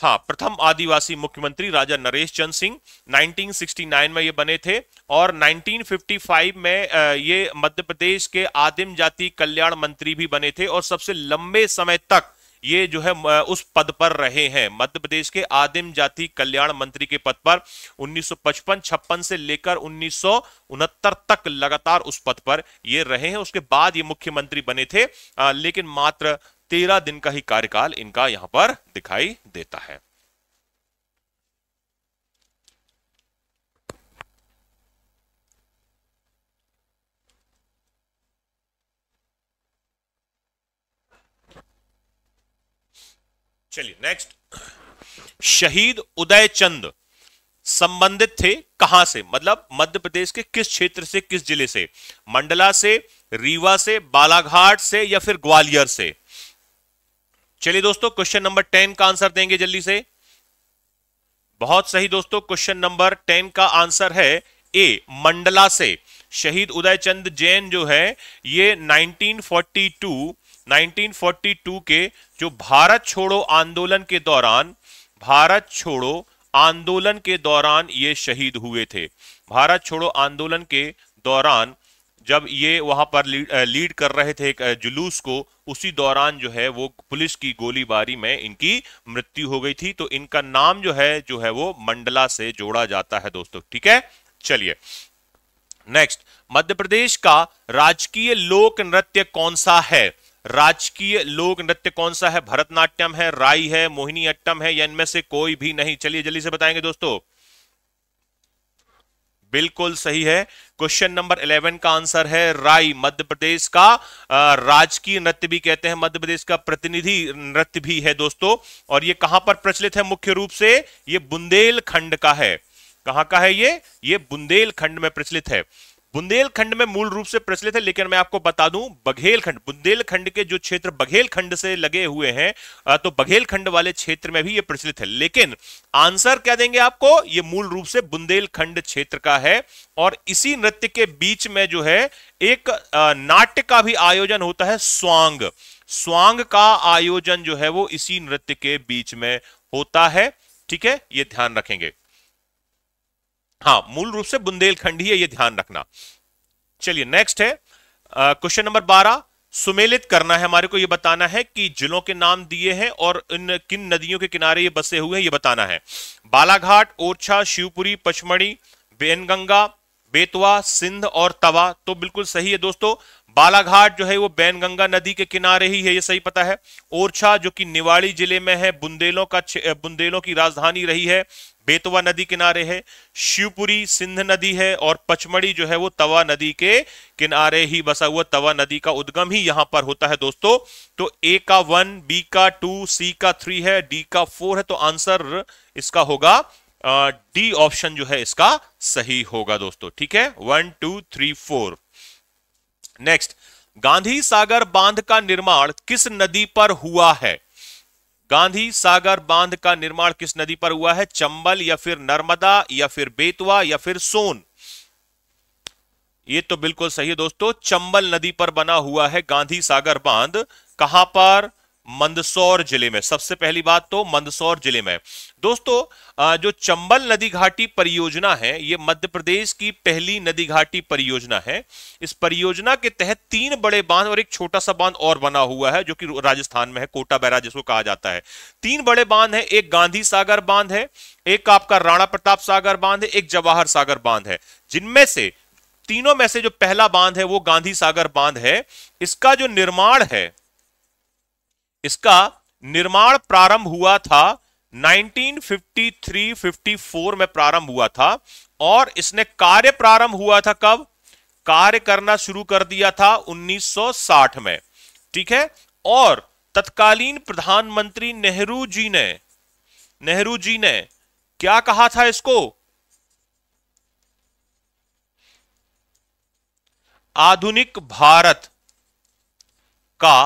हाँ प्रथम आदिवासी मुख्यमंत्री राजा नरेश चंद सिंह 1969 में ये बने थे और 1955 में ये मध्य प्रदेश के आदिम जाति कल्याण मंत्री भी बने थे और सबसे लंबे समय तक ये जो है उस पद पर रहे हैं मध्य प्रदेश के आदिम जाति कल्याण मंत्री के पद पर 1955 छप्पन से लेकर उन्नीस तक लगातार उस पद पर ये रहे हैं उसके बाद ये मुख्यमंत्री बने थे लेकिन मात्र तेरह दिन का ही कार्यकाल इनका यहां पर दिखाई देता है चलिए नेक्स्ट शहीद उदय चंद संबंधित थे कहां से मतलब मध्य प्रदेश के किस क्षेत्र से किस जिले से मंडला से रीवा से बालाघाट से या फिर ग्वालियर से चलिए दोस्तों क्वेश्चन नंबर टेन का आंसर देंगे जल्दी से बहुत सही दोस्तों क्वेश्चन नंबर टेन का आंसर है ए मंडला से शहीद उदय चंद जैन जो है ये 1942 1942 के जो भारत छोड़ो आंदोलन के दौरान भारत छोड़ो आंदोलन के दौरान ये शहीद हुए थे भारत छोड़ो आंदोलन के दौरान जब ये वहां पर लीड, लीड कर रहे थे एक जुलूस को उसी दौरान जो है वो पुलिस की गोलीबारी में इनकी मृत्यु हो गई थी तो इनका नाम जो है जो है वो मंडला से जोड़ा जाता है दोस्तों ठीक है चलिए नेक्स्ट मध्य प्रदेश का राजकीय लोक नृत्य कौन सा है राजकीय लोक नृत्य कौन सा है भरतनाट्यम है राई है मोहिनी अट्टम है या इनमें से कोई भी नहीं चलिए जल्दी से बताएंगे दोस्तों बिल्कुल सही है क्वेश्चन नंबर 11 का आंसर है राई मध्य प्रदेश का राजकीय नृत्य भी कहते हैं मध्य प्रदेश का प्रतिनिधि नृत्य भी है दोस्तों और ये कहां पर प्रचलित है मुख्य रूप से ये बुंदेलखंड का है कहां का है ये ये बुंदेलखंड में प्रचलित है बुंदेलखंड में मूल रूप से प्रचलित है लेकिन मैं आपको बता दूं बघेलखंड बुंदेलखंड के जो क्षेत्र बघेलखंड से लगे हुए हैं तो बघेलखंड वाले क्षेत्र में भी ये प्रचलित है लेकिन आंसर क्या देंगे आपको ये मूल रूप से बुंदेलखंड क्षेत्र का है और इसी नृत्य के बीच में जो है एक नाट्य का भी आयोजन होता है स्वांग स्वांग का आयोजन जो है वो इसी नृत्य के बीच में होता है ठीक है ये ध्यान रखेंगे हाँ मूल रूप से बुंदेलखंड ही है ये ध्यान रखना चलिए नेक्स्ट है क्वेश्चन नंबर बारह सुमेलित करना है हमारे को यह बताना है कि जिलों के नाम दिए हैं और इन किन नदियों के किनारे ये बसे हुए हैं ये बताना है बालाघाट ओरछा शिवपुरी पचमढ़ी बेनगंगा बेतवा सिंध और तवा तो बिल्कुल सही है दोस्तों बालाघाट जो है वो बैनगंगा नदी के किनारे ही है ये सही पता है ओरछा जो कि निवाड़ी जिले में है बुंदेलों का बुंदेलों की राजधानी रही है बेतवा नदी किनारे है शिवपुरी सिंध नदी है और पचमढ़ी जो है वो तवा नदी के किनारे ही बसा हुआ तवा नदी का उद्गम ही यहां पर होता है दोस्तों तो ए का वन बी का टू सी का थ्री है डी का फोर है तो आंसर इसका होगा डी ऑप्शन जो है इसका सही होगा दोस्तों ठीक है one two three four next Gandhi Sagar बांध का निर्माण किस नदी पर हुआ है गांधी सागर बांध का निर्माण किस नदी पर हुआ है चंबल या फिर नर्मदा या फिर बेतवा या फिर सोन ये तो बिल्कुल सही है दोस्तों चंबल नदी पर बना हुआ है गांधी सागर बांध कहां पर मंदसौर जिले में सबसे पहली बात तो मंदसौर जिले में दोस्तों जो चंबल नदी घाटी परियोजना है ये मध्य प्रदेश की पहली नदी घाटी परियोजना है इस परियोजना के तहत तीन बड़े बांध और एक छोटा सा बांध और बना हुआ है जो कि राजस्थान में है कोटा बैराज जिसको कहा जाता है तीन बड़े बांध है एक गांधी सागर बांध है एक आपका राणा प्रताप सागर बांध है एक जवाहर सागर बांध है जिनमें से तीनों में से जो पहला बांध है वो गांधी सागर बांध है इसका जो निर्माण है इसका निर्माण प्रारंभ हुआ था 1953-54 में प्रारंभ हुआ था और इसने कार्य प्रारंभ हुआ था कब कार्य करना शुरू कर दिया था 1960 में ठीक है और तत्कालीन प्रधानमंत्री नेहरू जी ने नेहरू जी ने क्या कहा था इसको आधुनिक भारत का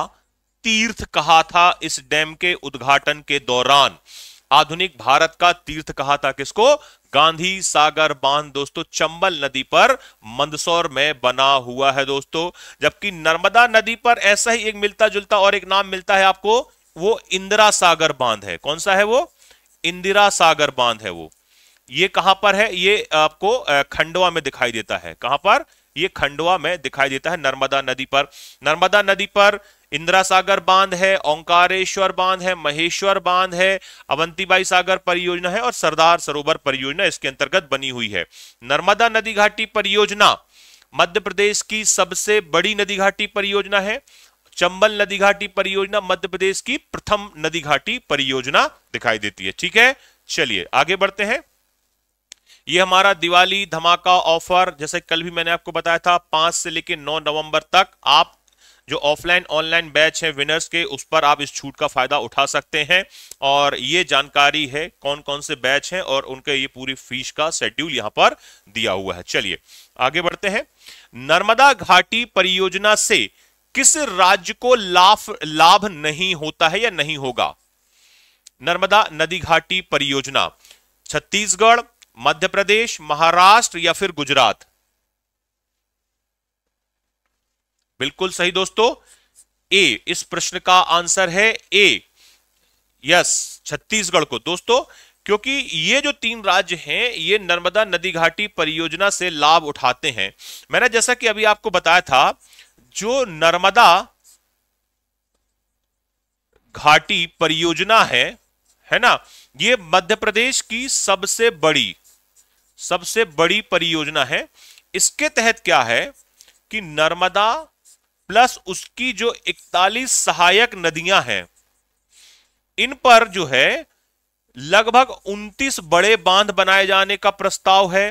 तीर्थ कहा था इस डैम के उद्घाटन के दौरान आधुनिक भारत का तीर्थ कहा था किसको गांधी सागर बांध दोस्तों चंबल नदी पर मंदसौर में बना हुआ है दोस्तों जबकि नर्मदा नदी पर ऐसा ही एक मिलता जुलता और एक नाम मिलता है आपको वो इंदिरा सागर बांध है कौन सा है वो इंदिरा सागर बांध है वो ये कहां पर है ये आपको खंडवा में दिखाई देता है कहां पर ये खंडवा में दिखाई देता है नर्मदा नदी पर नर्मदा नदी पर इंदिरा सागर बांध है ओंकारेश्वर बांध है महेश्वर बांध है अवंतीबाई सागर परियोजना है और सरदार सरोवर परियोजना इसके अंतर्गत बनी हुई है नर्मदा नदी घाटी परियोजना मध्य प्रदेश की सबसे बड़ी नदी घाटी परियोजना है चंबल नदी घाटी परियोजना मध्य प्रदेश की प्रथम नदी घाटी परियोजना दिखाई देती है ठीक है चलिए आगे बढ़ते हैं ये हमारा दिवाली धमाका ऑफर जैसे कल भी मैंने आपको बताया था पांच से लेकर नौ नवंबर तक आप जो ऑफलाइन ऑनलाइन बैच है विनर्स के उस पर आप इस छूट का फायदा उठा सकते हैं और ये जानकारी है कौन कौन से बैच हैं और उनके ये पूरी फीस का शेड्यूल यहां पर दिया हुआ है चलिए आगे बढ़ते हैं नर्मदा घाटी परियोजना से किस राज्य को लाभ लाभ नहीं होता है या नहीं होगा नर्मदा नदी घाटी परियोजना छत्तीसगढ़ मध्य प्रदेश महाराष्ट्र या फिर गुजरात बिल्कुल सही दोस्तों ए इस प्रश्न का आंसर है ए यस छत्तीसगढ़ को दोस्तों क्योंकि ये जो तीन राज्य हैं ये नर्मदा नदी घाटी परियोजना से लाभ उठाते हैं मैंने जैसा कि अभी आपको बताया था जो नर्मदा घाटी परियोजना है है ना ये मध्य प्रदेश की सबसे बड़ी सबसे बड़ी परियोजना है इसके तहत क्या है कि नर्मदा प्लस उसकी जो 41 सहायक नदियां हैं इन पर जो है लगभग 29 बड़े बांध बनाए जाने का प्रस्ताव है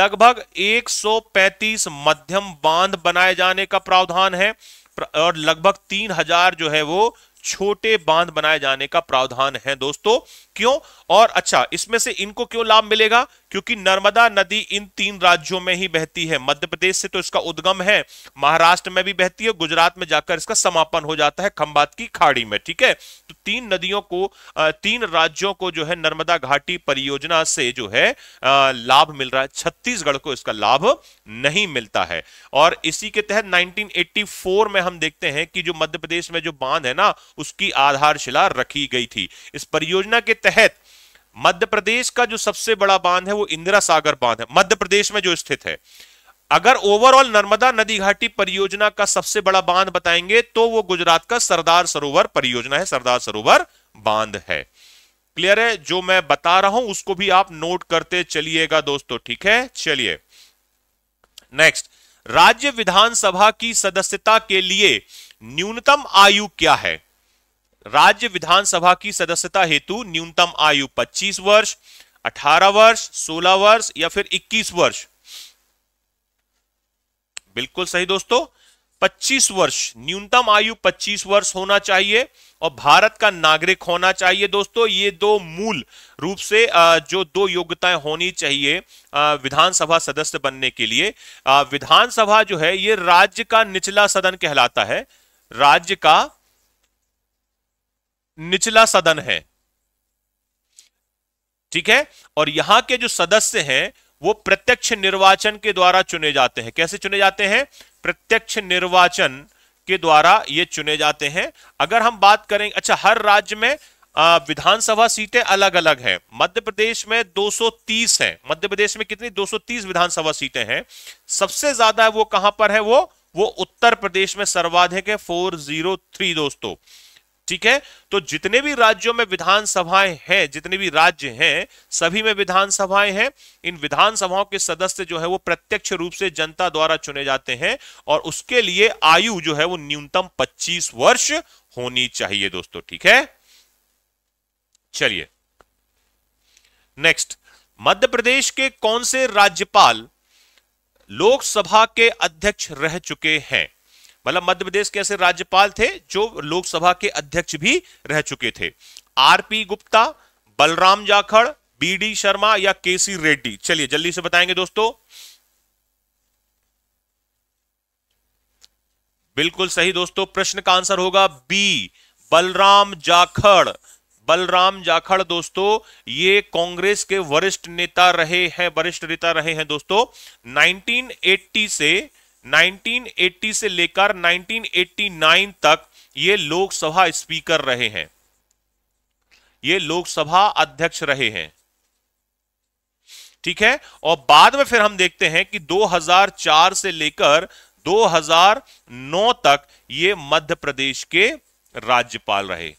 लगभग 135 मध्यम बांध बनाए जाने का प्रावधान है और लगभग 3000 जो है वो छोटे बांध बनाए जाने का प्रावधान है दोस्तों क्यों और अच्छा इसमें से इनको क्यों लाभ मिलेगा क्योंकि नर्मदा नदी इन तीन राज्यों में ही बहती है मध्य प्रदेश से तो इसका उद्गम है महाराष्ट्र में भी बहती है गुजरात में जाकर इसका समापन हो जाता है खंबात की खाड़ी में ठीक है तो तीन नदियों को तीन राज्यों को जो है नर्मदा घाटी परियोजना से जो है लाभ मिल रहा है छत्तीसगढ़ को इसका लाभ नहीं मिलता है और इसी के तहत नाइनटीन में हम देखते हैं कि जो मध्य प्रदेश में जो बांध है ना उसकी आधारशिला रखी गई थी इस परियोजना के तहत मध्य प्रदेश का जो सबसे बड़ा बांध है वो इंदिरा सागर बांध है मध्य प्रदेश में जो स्थित है अगर ओवरऑल नर्मदा नदी घाटी परियोजना का सबसे बड़ा बांध बताएंगे तो वो गुजरात का सरदार सरोवर परियोजना है सरदार सरोवर बांध है क्लियर है जो मैं बता रहा हूं उसको भी आप नोट करते चलिएगा दोस्तों ठीक है चलिए नेक्स्ट राज्य विधानसभा की सदस्यता के लिए न्यूनतम आयु क्या है राज्य विधानसभा की सदस्यता हेतु न्यूनतम आयु 25 वर्ष 18 वर्ष 16 वर्ष या फिर 21 वर्ष बिल्कुल सही दोस्तों 25 वर्ष न्यूनतम आयु 25 वर्ष होना चाहिए और भारत का नागरिक होना चाहिए दोस्तों ये दो मूल रूप से जो दो योग्यताएं होनी चाहिए विधानसभा सदस्य बनने के लिए विधानसभा जो है ये राज्य का निचला सदन कहलाता है राज्य का निचला सदन है ठीक है और यहां के जो सदस्य हैं वो प्रत्यक्ष निर्वाचन के द्वारा चुने जाते हैं कैसे चुने जाते हैं प्रत्यक्ष निर्वाचन के द्वारा ये चुने जाते हैं अगर हम बात करें अच्छा हर राज्य में विधानसभा सीटें अलग अलग हैं मध्य प्रदेश में 230 हैं मध्य प्रदेश में कितनी 230 विधानसभा सीटें हैं सबसे ज्यादा वो कहां पर है वो वो उत्तर प्रदेश में सर्वाधिक है 403 दोस्तों ठीक है तो जितने भी राज्यों में विधानसभाएं हैं जितने भी राज्य हैं सभी में विधानसभाएं हैं इन विधानसभाओं के सदस्य जो है वो प्रत्यक्ष रूप से जनता द्वारा चुने जाते हैं और उसके लिए आयु जो है वो न्यूनतम 25 वर्ष होनी चाहिए दोस्तों ठीक है चलिए नेक्स्ट मध्य प्रदेश के कौन से राज्यपाल लोकसभा के अध्यक्ष रह चुके हैं मतलब मध्य प्रदेश के ऐसे राज्यपाल थे जो लोकसभा के अध्यक्ष भी रह चुके थे आरपी गुप्ता बलराम जाखड़ बीडी शर्मा या केसी रेड्डी चलिए जल्दी से बताएंगे दोस्तों बिल्कुल सही दोस्तों प्रश्न का आंसर होगा बी बलराम जाखड़ बलराम जाखड़ दोस्तों ये कांग्रेस के वरिष्ठ नेता रहे हैं वरिष्ठ नेता रहे हैं दोस्तों 1980 से 1980 से लेकर 1989 तक ये लोकसभा स्पीकर रहे हैं ये लोकसभा अध्यक्ष रहे हैं ठीक है और बाद में फिर हम देखते हैं कि 2004 से लेकर 2009 तक ये मध्य प्रदेश के राज्यपाल रहे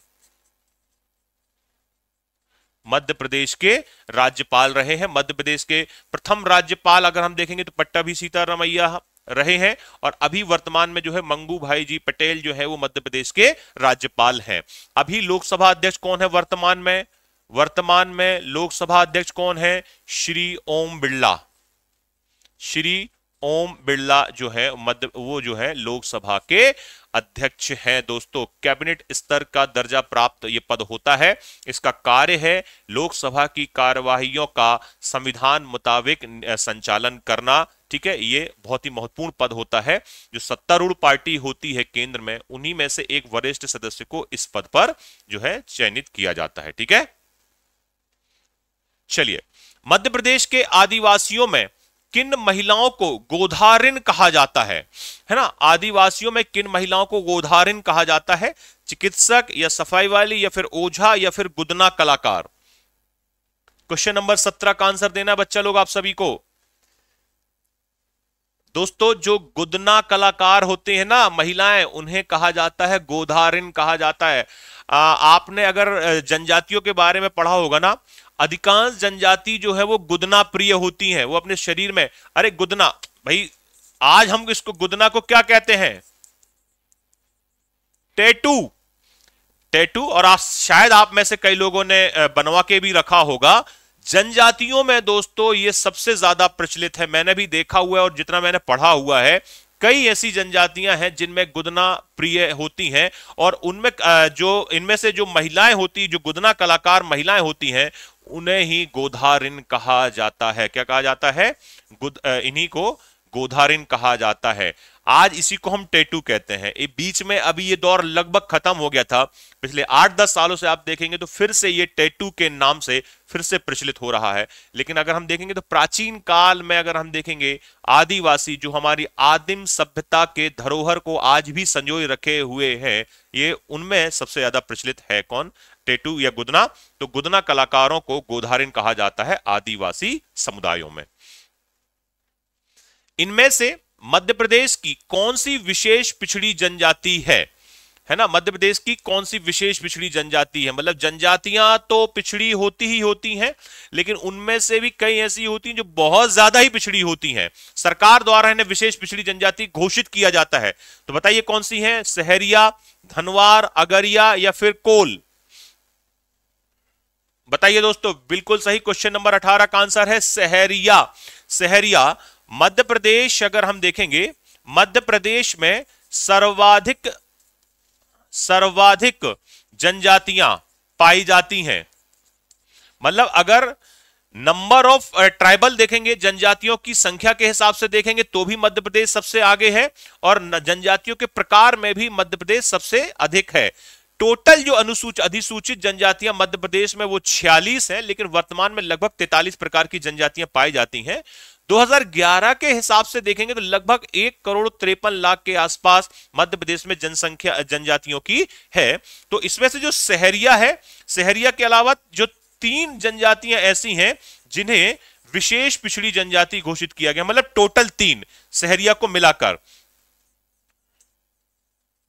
मध्य प्रदेश के राज्यपाल रहे हैं मध्य प्रदेश के प्रथम राज्यपाल अगर हम देखेंगे तो पट्टा सीता रमैया रहे हैं और अभी वर्तमान में जो है मंगू भाई जी पटेल जो है वो मध्य प्रदेश के राज्यपाल हैं अभी लोकसभा अध्यक्ष कौन है वर्तमान में वर्तमान में लोकसभा अध्यक्ष कौन है श्री ओम बिरला श्री ओम बिरला जो है मध्य वो जो है लोकसभा के अध्यक्ष है दोस्तों कैबिनेट स्तर का दर्जा प्राप्त ये पद होता है इसका कार्य है लोकसभा की कार्यवाही का संविधान मुताबिक संचालन करना ठीक है ये बहुत ही महत्वपूर्ण पद होता है जो सत्तारूढ़ पार्टी होती है केंद्र में उन्हीं में से एक वरिष्ठ सदस्य को इस पद पर जो है चयनित किया जाता है ठीक है चलिए मध्य प्रदेश के आदिवासियों में किन महिलाओं को गोधारिन कहा जाता है है ना आदिवासियों में किन महिलाओं को गोधारिन कहा जाता है चिकित्सक या सफाई वाली या फिर ओझा या फिर गुदना कलाकार क्वेश्चन नंबर सत्रह का आंसर देना बच्चा लोग आप सभी को दोस्तों जो गुदना कलाकार होते हैं ना महिलाएं उन्हें कहा जाता है गोधारिन कहा जाता है आ, आपने अगर जनजातियों के बारे में पढ़ा होगा ना अधिकांश जनजाति जो है वो गुदना प्रिय होती हैं वो अपने शरीर में अरे गुदना भाई आज हम इसको गुदना को क्या कहते हैं टैटू टैटू और आप शायद आप में से कई लोगों ने बनवा के भी रखा होगा जनजातियों में दोस्तों ये सबसे ज्यादा प्रचलित है मैंने भी देखा हुआ है और जितना मैंने पढ़ा हुआ है कई ऐसी जनजातियां हैं जिनमें गुदना प्रिय होती हैं और उनमें जो इनमें से जो महिलाएं होती जो गुदना कलाकार महिलाएं होती हैं उन्हें ही गोधारिन कहा जाता है क्या कहा जाता है इन्हीं को गोधारिन कहा जाता है आज इसी को हम टेटू कहते हैं ये बीच में अभी ये दौर लगभग खत्म हो गया था पिछले आठ दस सालों से आप देखेंगे तो फिर से ये टेटू के नाम से फिर से प्रचलित हो रहा है लेकिन अगर हम देखेंगे तो प्राचीन काल में अगर हम देखेंगे आदिवासी जो हमारी आदिम सभ्यता के धरोहर को आज भी संजोए रखे हुए हैं ये उनमें सबसे ज्यादा प्रचलित है कौन टेटू या गुदना तो गुदना कलाकारों को गोधारिन कहा जाता है आदिवासी समुदायों में इनमें से मध्य प्रदेश की कौन सी विशेष पिछड़ी जनजाति है है ना मध्य प्रदेश की कौन सी विशेष पिछड़ी जनजाति है मतलब जनजातियां तो पिछड़ी होती ही होती हैं लेकिन उनमें से भी कई ऐसी होती हैं जो बहुत ज्यादा ही पिछड़ी होती हैं सरकार द्वारा इन्हें विशेष पिछड़ी जनजाति घोषित किया जाता है तो बताइए कौन सी है सहरिया धनवार अगरिया या फिर कोल बताइए दोस्तों बिल्कुल सही क्वेश्चन नंबर 18 का आंसर है सहरिया सहरिया मध्य प्रदेश अगर हम देखेंगे मध्य प्रदेश में सर्वाधिक सर्वाधिक जनजातियां पाई जाती हैं मतलब अगर नंबर ऑफ ट्राइबल देखेंगे जनजातियों की संख्या के हिसाब से देखेंगे तो भी मध्य प्रदेश सबसे आगे है और जनजातियों के प्रकार में भी मध्य प्रदेश सबसे अधिक है टोटल जो अनुसूचित अधिसूचित जनजातियां मध्य प्रदेश में वो 46 हैं लेकिन वर्तमान में लगभग 43 प्रकार की जनजातियां पाई जाती हैं 2011 के हिसाब से देखेंगे तो लगभग एक करोड़ तिरपन लाख के आसपास मध्य प्रदेश में जनसंख्या जनजातियों की है तो इसमें से जो सहरिया है सहरिया के अलावा जो तीन जनजातियां ऐसी हैं जिन्हें विशेष पिछड़ी जनजाति घोषित किया गया मतलब टोटल तीन सहरिया को मिलाकर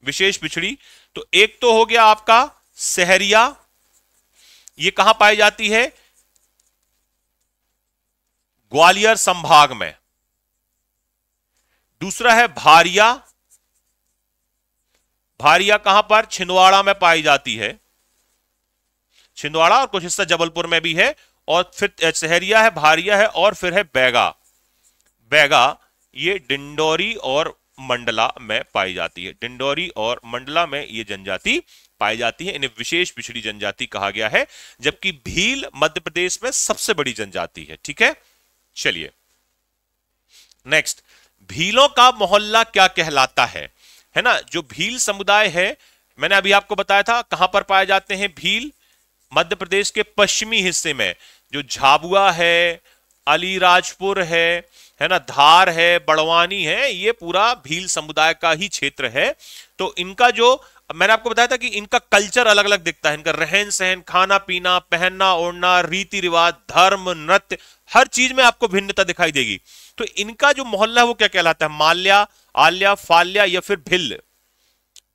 विशेष पिछड़ी तो एक तो हो गया आपका सहरिया ये कहां पाई जाती है ग्वालियर संभाग में दूसरा है भारिया भारिया कहां पर छिंदवाड़ा में पाई जाती है छिंदवाड़ा और कुछ हिस्सा जबलपुर में भी है और फिर सहरिया है भारिया है और फिर है बैगा बैगा ये डिंडोरी और मंडला में पाई जाती है डिंडोरी और मंडला में ये जनजाति पाई जाती है इन्हें विशेष पिछड़ी जनजाति कहा गया है जबकि भील मध्य प्रदेश में सबसे बड़ी जनजाति है ठीक है चलिए नेक्स्ट भीलों का मोहल्ला क्या कहलाता है है ना जो भील समुदाय है मैंने अभी आपको बताया था कहां पर पाए जाते हैं भील मध्य प्रदेश के पश्चिमी हिस्से में जो झाबुआ है अलीराजपुर है है ना धार है बड़वानी है ये पूरा भील समुदाय का ही क्षेत्र है तो इनका जो मैंने आपको बताया था कि इनका कल्चर अलग अलग दिखता है इनका रहन सहन खाना पीना पहनना ओढ़ना रीति रिवाज धर्म नृत्य हर चीज में आपको भिन्नता दिखाई देगी तो इनका जो मोहल्ला है वो क्या कहलाता है माल्या आल्या फाल्या या फिर भिल्ल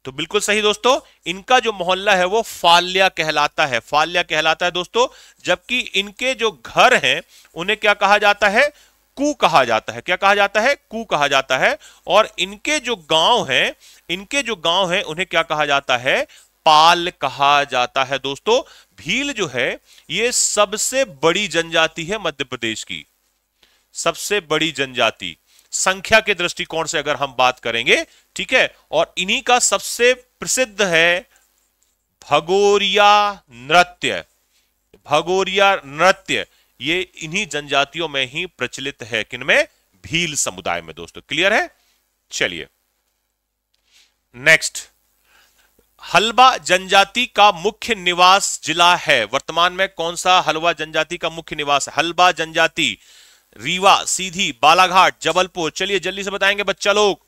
तो बिल्कुल सही दोस्तों इनका जो मोहल्ला है वो फाल्या कहलाता है फाल्या कहलाता है दोस्तों जबकि इनके जो घर हैं उन्हें क्या कहा जाता है कु कहा जाता है क्या कहा जाता है कु कहा जाता है और इनके जो गांव हैं इनके जो गांव हैं उन्हें क्या कहा जाता है पाल कहा जाता है दोस्तों भील जो है ये सबसे बड़ी जनजाति है मध्य प्रदेश की सबसे बड़ी जनजाति संख्या के दृष्टिकोण से अगर हम बात करेंगे ठीक है और इन्हीं का सबसे प्रसिद्ध है भगोरिया नृत्य भगोरिया नृत्य ये इन्हीं जनजातियों में ही प्रचलित है किनमें भील समुदाय में दोस्तों क्लियर है चलिए नेक्स्ट हलवा जनजाति का मुख्य निवास जिला है वर्तमान में कौन सा हलवा जनजाति का मुख्य निवास है हलवा जनजाति रीवा सीधी बालाघाट जबलपुर चलिए जल्दी से बताएंगे बच्चा लोग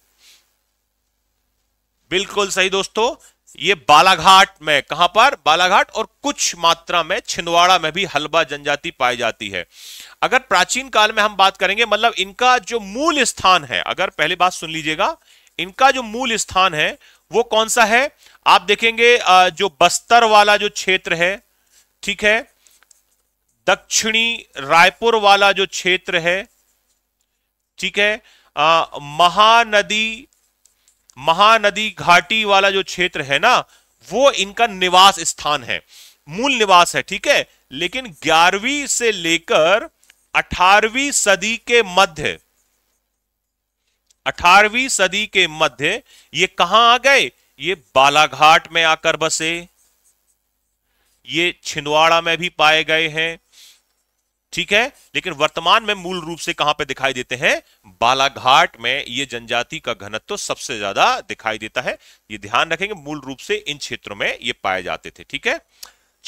बिल्कुल सही दोस्तों ये बालाघाट में कहां पर बालाघाट और कुछ मात्रा में छिंदवाड़ा में भी हलबा जनजाति पाई जाती है अगर प्राचीन काल में हम बात करेंगे मतलब इनका जो मूल स्थान है अगर पहले बात सुन लीजिएगा इनका जो मूल स्थान है वो कौन सा है आप देखेंगे जो बस्तर वाला जो क्षेत्र है ठीक है दक्षिणी रायपुर वाला जो क्षेत्र है ठीक है महानदी महानदी घाटी वाला जो क्षेत्र है ना वो इनका निवास स्थान है मूल निवास है ठीक है लेकिन ग्यारहवीं से लेकर अठारहवीं सदी के मध्य अठारहवीं सदी के मध्य ये कहां आ गए ये बालाघाट में आकर बसे ये छिंदवाड़ा में भी पाए गए हैं ठीक है लेकिन वर्तमान में मूल रूप से कहां पे दिखाई देते हैं बालाघाट में ये जनजाति का घनत्व तो सबसे ज्यादा दिखाई देता है ये ध्यान रखेंगे मूल रूप से इन क्षेत्रों में ये पाए जाते थे ठीक है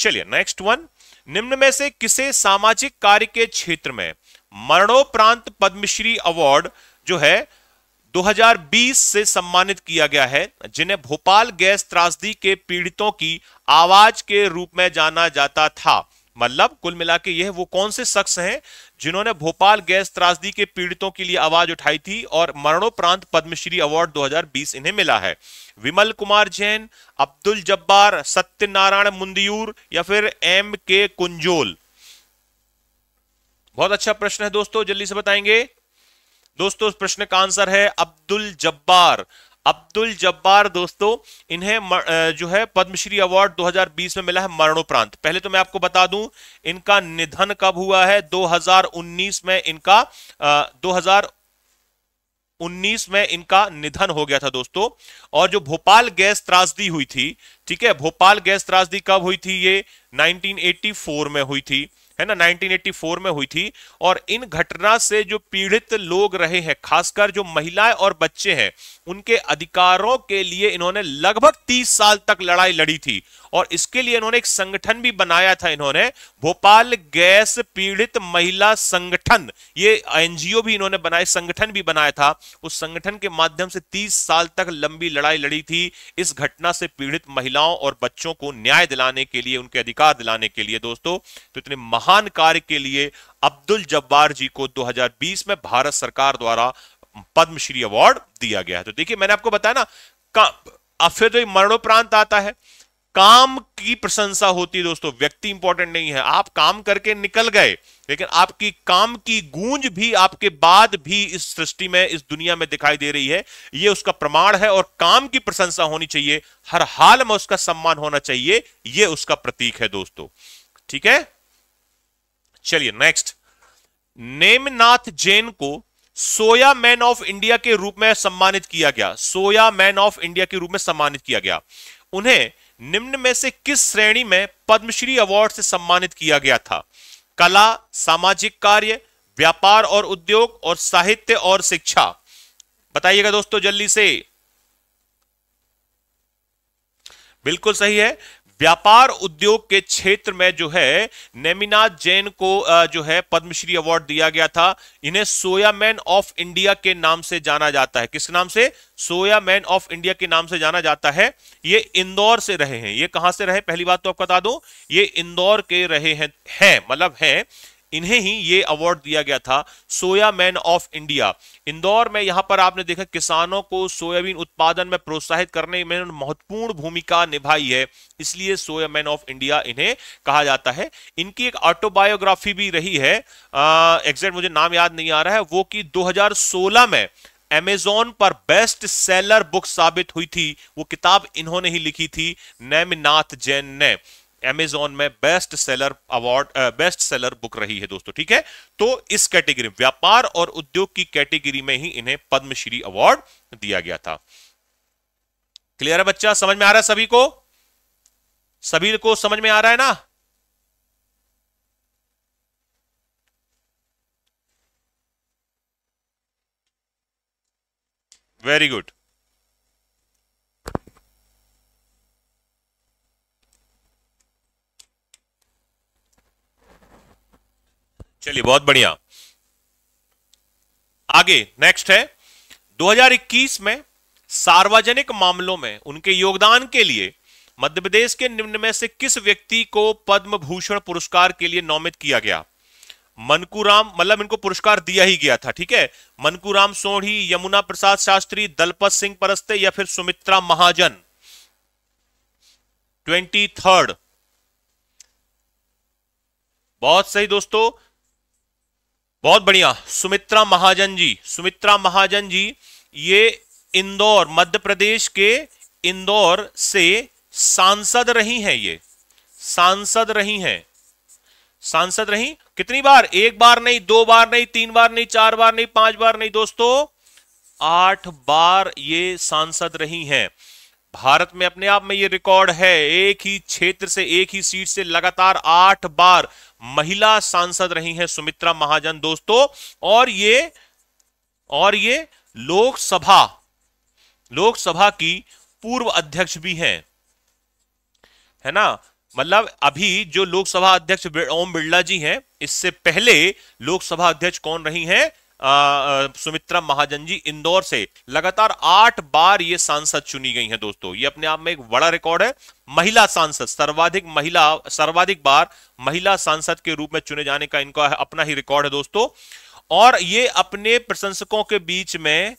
चलिए नेक्स्ट वन निम्न में से किसे सामाजिक कार्य के क्षेत्र में मरणोपरांत पद्मश्री अवार्ड जो है 2020 से सम्मानित किया गया है जिन्हें भोपाल गैस त्रासदी के पीड़ितों की आवाज के रूप में जाना जाता था मतलब कुल मिला के यह वो कौन से शख्स हैं जिन्होंने भोपाल गैस त्रासदी के पीड़ितों के लिए आवाज उठाई थी और मरणोपरांत पद्मश्री अवार्ड 2020 इन्हें मिला है विमल कुमार जैन अब्दुल जब्बार सत्यनारायण मुंदियूर या फिर एम के कुंजोल बहुत अच्छा प्रश्न है दोस्तों जल्दी से बताएंगे दोस्तों प्रश्न का आंसर है अब्दुल जब्बार अब्दुल जब्बार दोस्तों इन्हें जो है पद्मश्री अवार्ड 2020 में मिला है मरणोपरांत पहले तो मैं आपको बता दूं इनका निधन कब हुआ है 2019 में इनका आ, 2019 में इनका निधन हो गया था दोस्तों और जो भोपाल गैस त्रासदी हुई थी ठीक है भोपाल गैस त्रासदी कब हुई थी ये नाइनटीन में हुई थी है ना 1984 में हुई थी और इन घटना से जो पीड़ित लोग रहे हैं खासकर जो महिलाएं और बच्चे हैं उनके अधिकारों के लिए इन्होंने लगभग 30 साल तक लड़ाई लड़ी थी और इसके लिए इन्होंने एक संगठन भी बनाया था इन्होंने भोपाल गैस पीड़ित महिला संगठन ये एनजीओ भी इन्होंने बनाए संगठन भी बनाया था उस संगठन के माध्यम से 30 साल तक लंबी लड़ाई लड़ी थी इस घटना से पीड़ित महिलाओं और बच्चों को न्याय दिलाने के लिए उनके अधिकार दिलाने के लिए दोस्तों तो इतने महा महान कार्य के लिए अब्दुल जब्बार जी को 2020 में भारत सरकार द्वारा पद्मश्री अवार्ड दिया गया है तो देखिए मैंने आपको बताया ना का अब फिर तो मरणोपरांत आता है काम की प्रशंसा होती है दोस्तों व्यक्ति इंपॉर्टेंट नहीं है आप काम करके निकल गए लेकिन आपकी काम की गूंज भी आपके बाद भी इस सृष्टि में इस दुनिया में दिखाई दे रही है ये उसका प्रमाण है और काम की प्रशंसा होनी चाहिए हर हाल में उसका सम्मान होना चाहिए ये उसका प्रतीक है दोस्तों ठीक है चलिए नेक्स्ट नेमनाथ जैन को सोया मैन ऑफ इंडिया के रूप में सम्मानित किया गया सोया मैन ऑफ इंडिया के रूप में सम्मानित किया गया उन्हें निम्न में से किस श्रेणी में पद्मश्री अवार्ड से सम्मानित किया गया था कला सामाजिक कार्य व्यापार और उद्योग और साहित्य और शिक्षा बताइएगा दोस्तों जल्दी से बिल्कुल सही है व्यापार उद्योग के क्षेत्र में जो है नेमिनाथ जैन को जो है पद्मश्री अवार्ड दिया गया था इन्हें सोयामैन ऑफ इंडिया के नाम से जाना जाता है किस नाम से सोयामैन ऑफ इंडिया के नाम से जाना जाता है ये इंदौर से रहे हैं ये कहां से रहे पहली बात तो आप बता दो ये इंदौर के रहे हैं है, मतलब है इन्हें ही ये अवार्ड दिया गया था soya man of India Indore में यहां पर आपने देखा किसानों को सोयाबीन उत्पादन में प्रोत्साहित करने में महत्वपूर्ण भूमिका निभाई है इसलिए सोया मैन ऑफ इंडिया इन्हें कहा जाता है इनकी एक ऑटोबायोग्राफी भी रही है एग्जैक्ट मुझे नाम याद नहीं आ रहा है वो कि दो में एमेजॉन पर बेस्ट सेलर बुक साबित हुई थी वो किताब इन्होंने ही लिखी थी नैमनाथ जैन ने एमेजॉन में best seller award best seller book रही है दोस्तों ठीक है तो इस कैटेगरी व्यापार और उद्योग की कैटेगरी में ही इन्हें पद्मश्री अवार्ड दिया गया था क्लियर है बच्चा समझ में आ रहा है सभी को सभी को समझ में आ रहा है ना वेरी गुड चलिए बहुत बढ़िया आगे नेक्स्ट है 2021 में सार्वजनिक मामलों में उनके योगदान के लिए मध्य प्रदेश के निम्न में से किस व्यक्ति को पद्म भूषण पुरस्कार के लिए नॉमित किया गया मनकुराम मतलब इनको पुरस्कार दिया ही गया था ठीक है मनकुराम सोढ़ी यमुना प्रसाद शास्त्री दलपत सिंह परस्ते या फिर सुमित्रा महाजन ट्वेंटी थर्ड बहुत सही दोस्तों बहुत बढ़िया सुमित्रा महाजन जी सुमित्रा महाजन जी ये इंदौर मध्य प्रदेश के इंदौर से सांसद रही हैं ये सांसद रही हैं सांसद रही कितनी बार एक बार नहीं दो बार नहीं तीन बार नहीं चार बार नहीं पांच बार नहीं दोस्तों आठ बार ये सांसद रही हैं भारत में अपने आप में ये रिकॉर्ड है एक ही क्षेत्र से एक ही सीट से लगातार आठ बार महिला सांसद रही हैं सुमित्रा महाजन दोस्तों और ये और ये लोकसभा लोकसभा की पूर्व अध्यक्ष भी हैं है ना मतलब अभी जो लोकसभा अध्यक्ष ओम बिरला जी हैं इससे पहले लोकसभा अध्यक्ष कौन रही हैं सुमित्रा महाजन जी इंदौर से लगातार आठ बार ये सांसद चुनी गई हैं दोस्तों ये अपने आप में एक बड़ा रिकॉर्ड है महिला सांसद सर्वाधिक महिला सर्वाधिक बार महिला सांसद के रूप में चुने जाने का इनका अपना ही रिकॉर्ड है दोस्तों और ये अपने प्रशंसकों के बीच में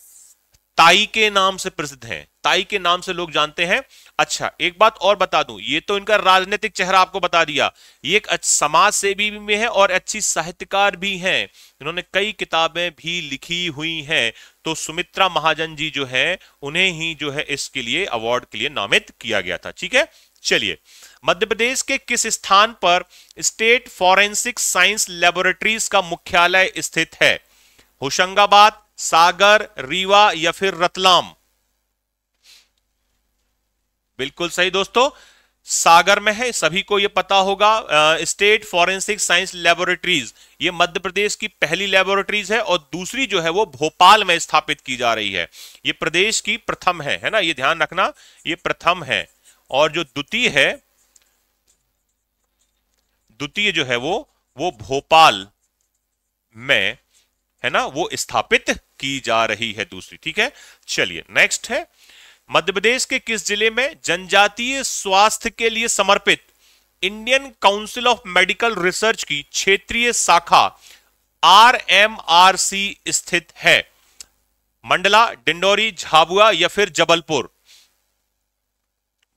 ताई के नाम से प्रसिद्ध हैं ताई के नाम से लोग जानते हैं अच्छा एक बात और बता दूं ये तो इनका राजनीतिक चेहरा आपको बता दिया ये एक समाज सेवी भी, भी है और अच्छी साहित्यकार भी हैं इन्होंने कई किताबें भी लिखी हुई हैं तो सुमित्रा महाजन जी जो है उन्हें ही जो है इसके लिए अवार्ड के लिए नामित किया गया था ठीक है चलिए मध्य प्रदेश के किस स्थान पर स्टेट फॉरेंसिक साइंस लेबोरेटरीज का मुख्यालय स्थित है होशंगाबाद सागर रीवा या फिर रतलाम बिल्कुल सही दोस्तों सागर में है सभी को यह पता होगा स्टेट फॉरेंसिक साइंस लेबोरेटरीज ये मध्य प्रदेश की पहली लेबोरेटरीज है और दूसरी जो है वो भोपाल में स्थापित की जा रही है ये प्रदेश की प्रथम है है ना ये ध्यान रखना ये प्रथम है और जो द्वितीय है द्वितीय जो है वो वो भोपाल में है ना वो स्थापित की जा रही है दूसरी ठीक है चलिए नेक्स्ट है मध्य प्रदेश के किस जिले में जनजातीय स्वास्थ्य के लिए समर्पित Indian council of medical research की क्षेत्रीय शाखा आरएमआरसी स्थित है मंडला डिंडोरी झाबुआ या फिर जबलपुर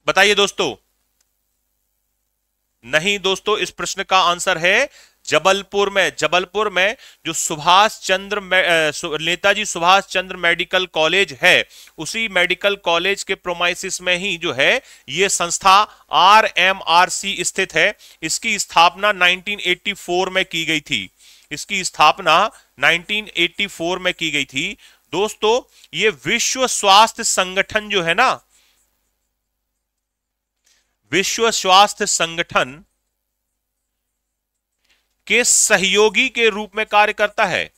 बताइए दोस्तों नहीं दोस्तों इस प्रश्न का आंसर है जबलपुर में जबलपुर में जो सुभाष चंद्र नेताजी सुभाष चंद्र मेडिकल कॉलेज है उसी मेडिकल कॉलेज के प्रोमाइसिस में ही जो है ये संस्था आरएमआरसी स्थित है इसकी स्थापना 1984 में की गई थी इसकी स्थापना 1984 में की गई थी दोस्तों ये विश्व स्वास्थ्य संगठन जो है ना विश्व स्वास्थ्य संगठन के सहयोगी के रूप में कार्य करता है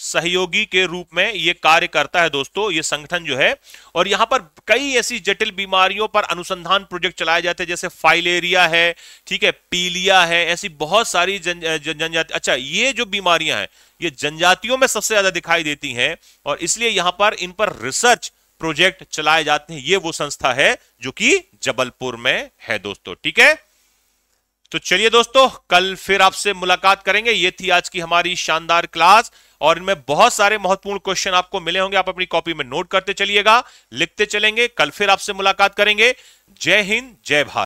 सहयोगी के रूप में यह कार्य करता है दोस्तों यह संगठन जो है और यहां पर कई ऐसी जटिल बीमारियों पर अनुसंधान प्रोजेक्ट चलाए जाते हैं जैसे फाइलेरिया है ठीक है पीलिया है ऐसी बहुत सारी जन जनजाति अच्छा ये जो बीमारियां हैं ये जनजातियों में सबसे ज्यादा दिखाई देती हैं और इसलिए यहां पर इन पर रिसर्च प्रोजेक्ट चलाए जाते हैं ये वो संस्था है जो कि जबलपुर में है दोस्तों ठीक है तो चलिए दोस्तों कल फिर आपसे मुलाकात करेंगे ये थी आज की हमारी शानदार क्लास और इनमें बहुत सारे महत्वपूर्ण क्वेश्चन आपको मिले होंगे आप अपनी कॉपी में नोट करते चलिएगा लिखते चलेंगे कल फिर आपसे मुलाकात करेंगे जय हिंद जय भारत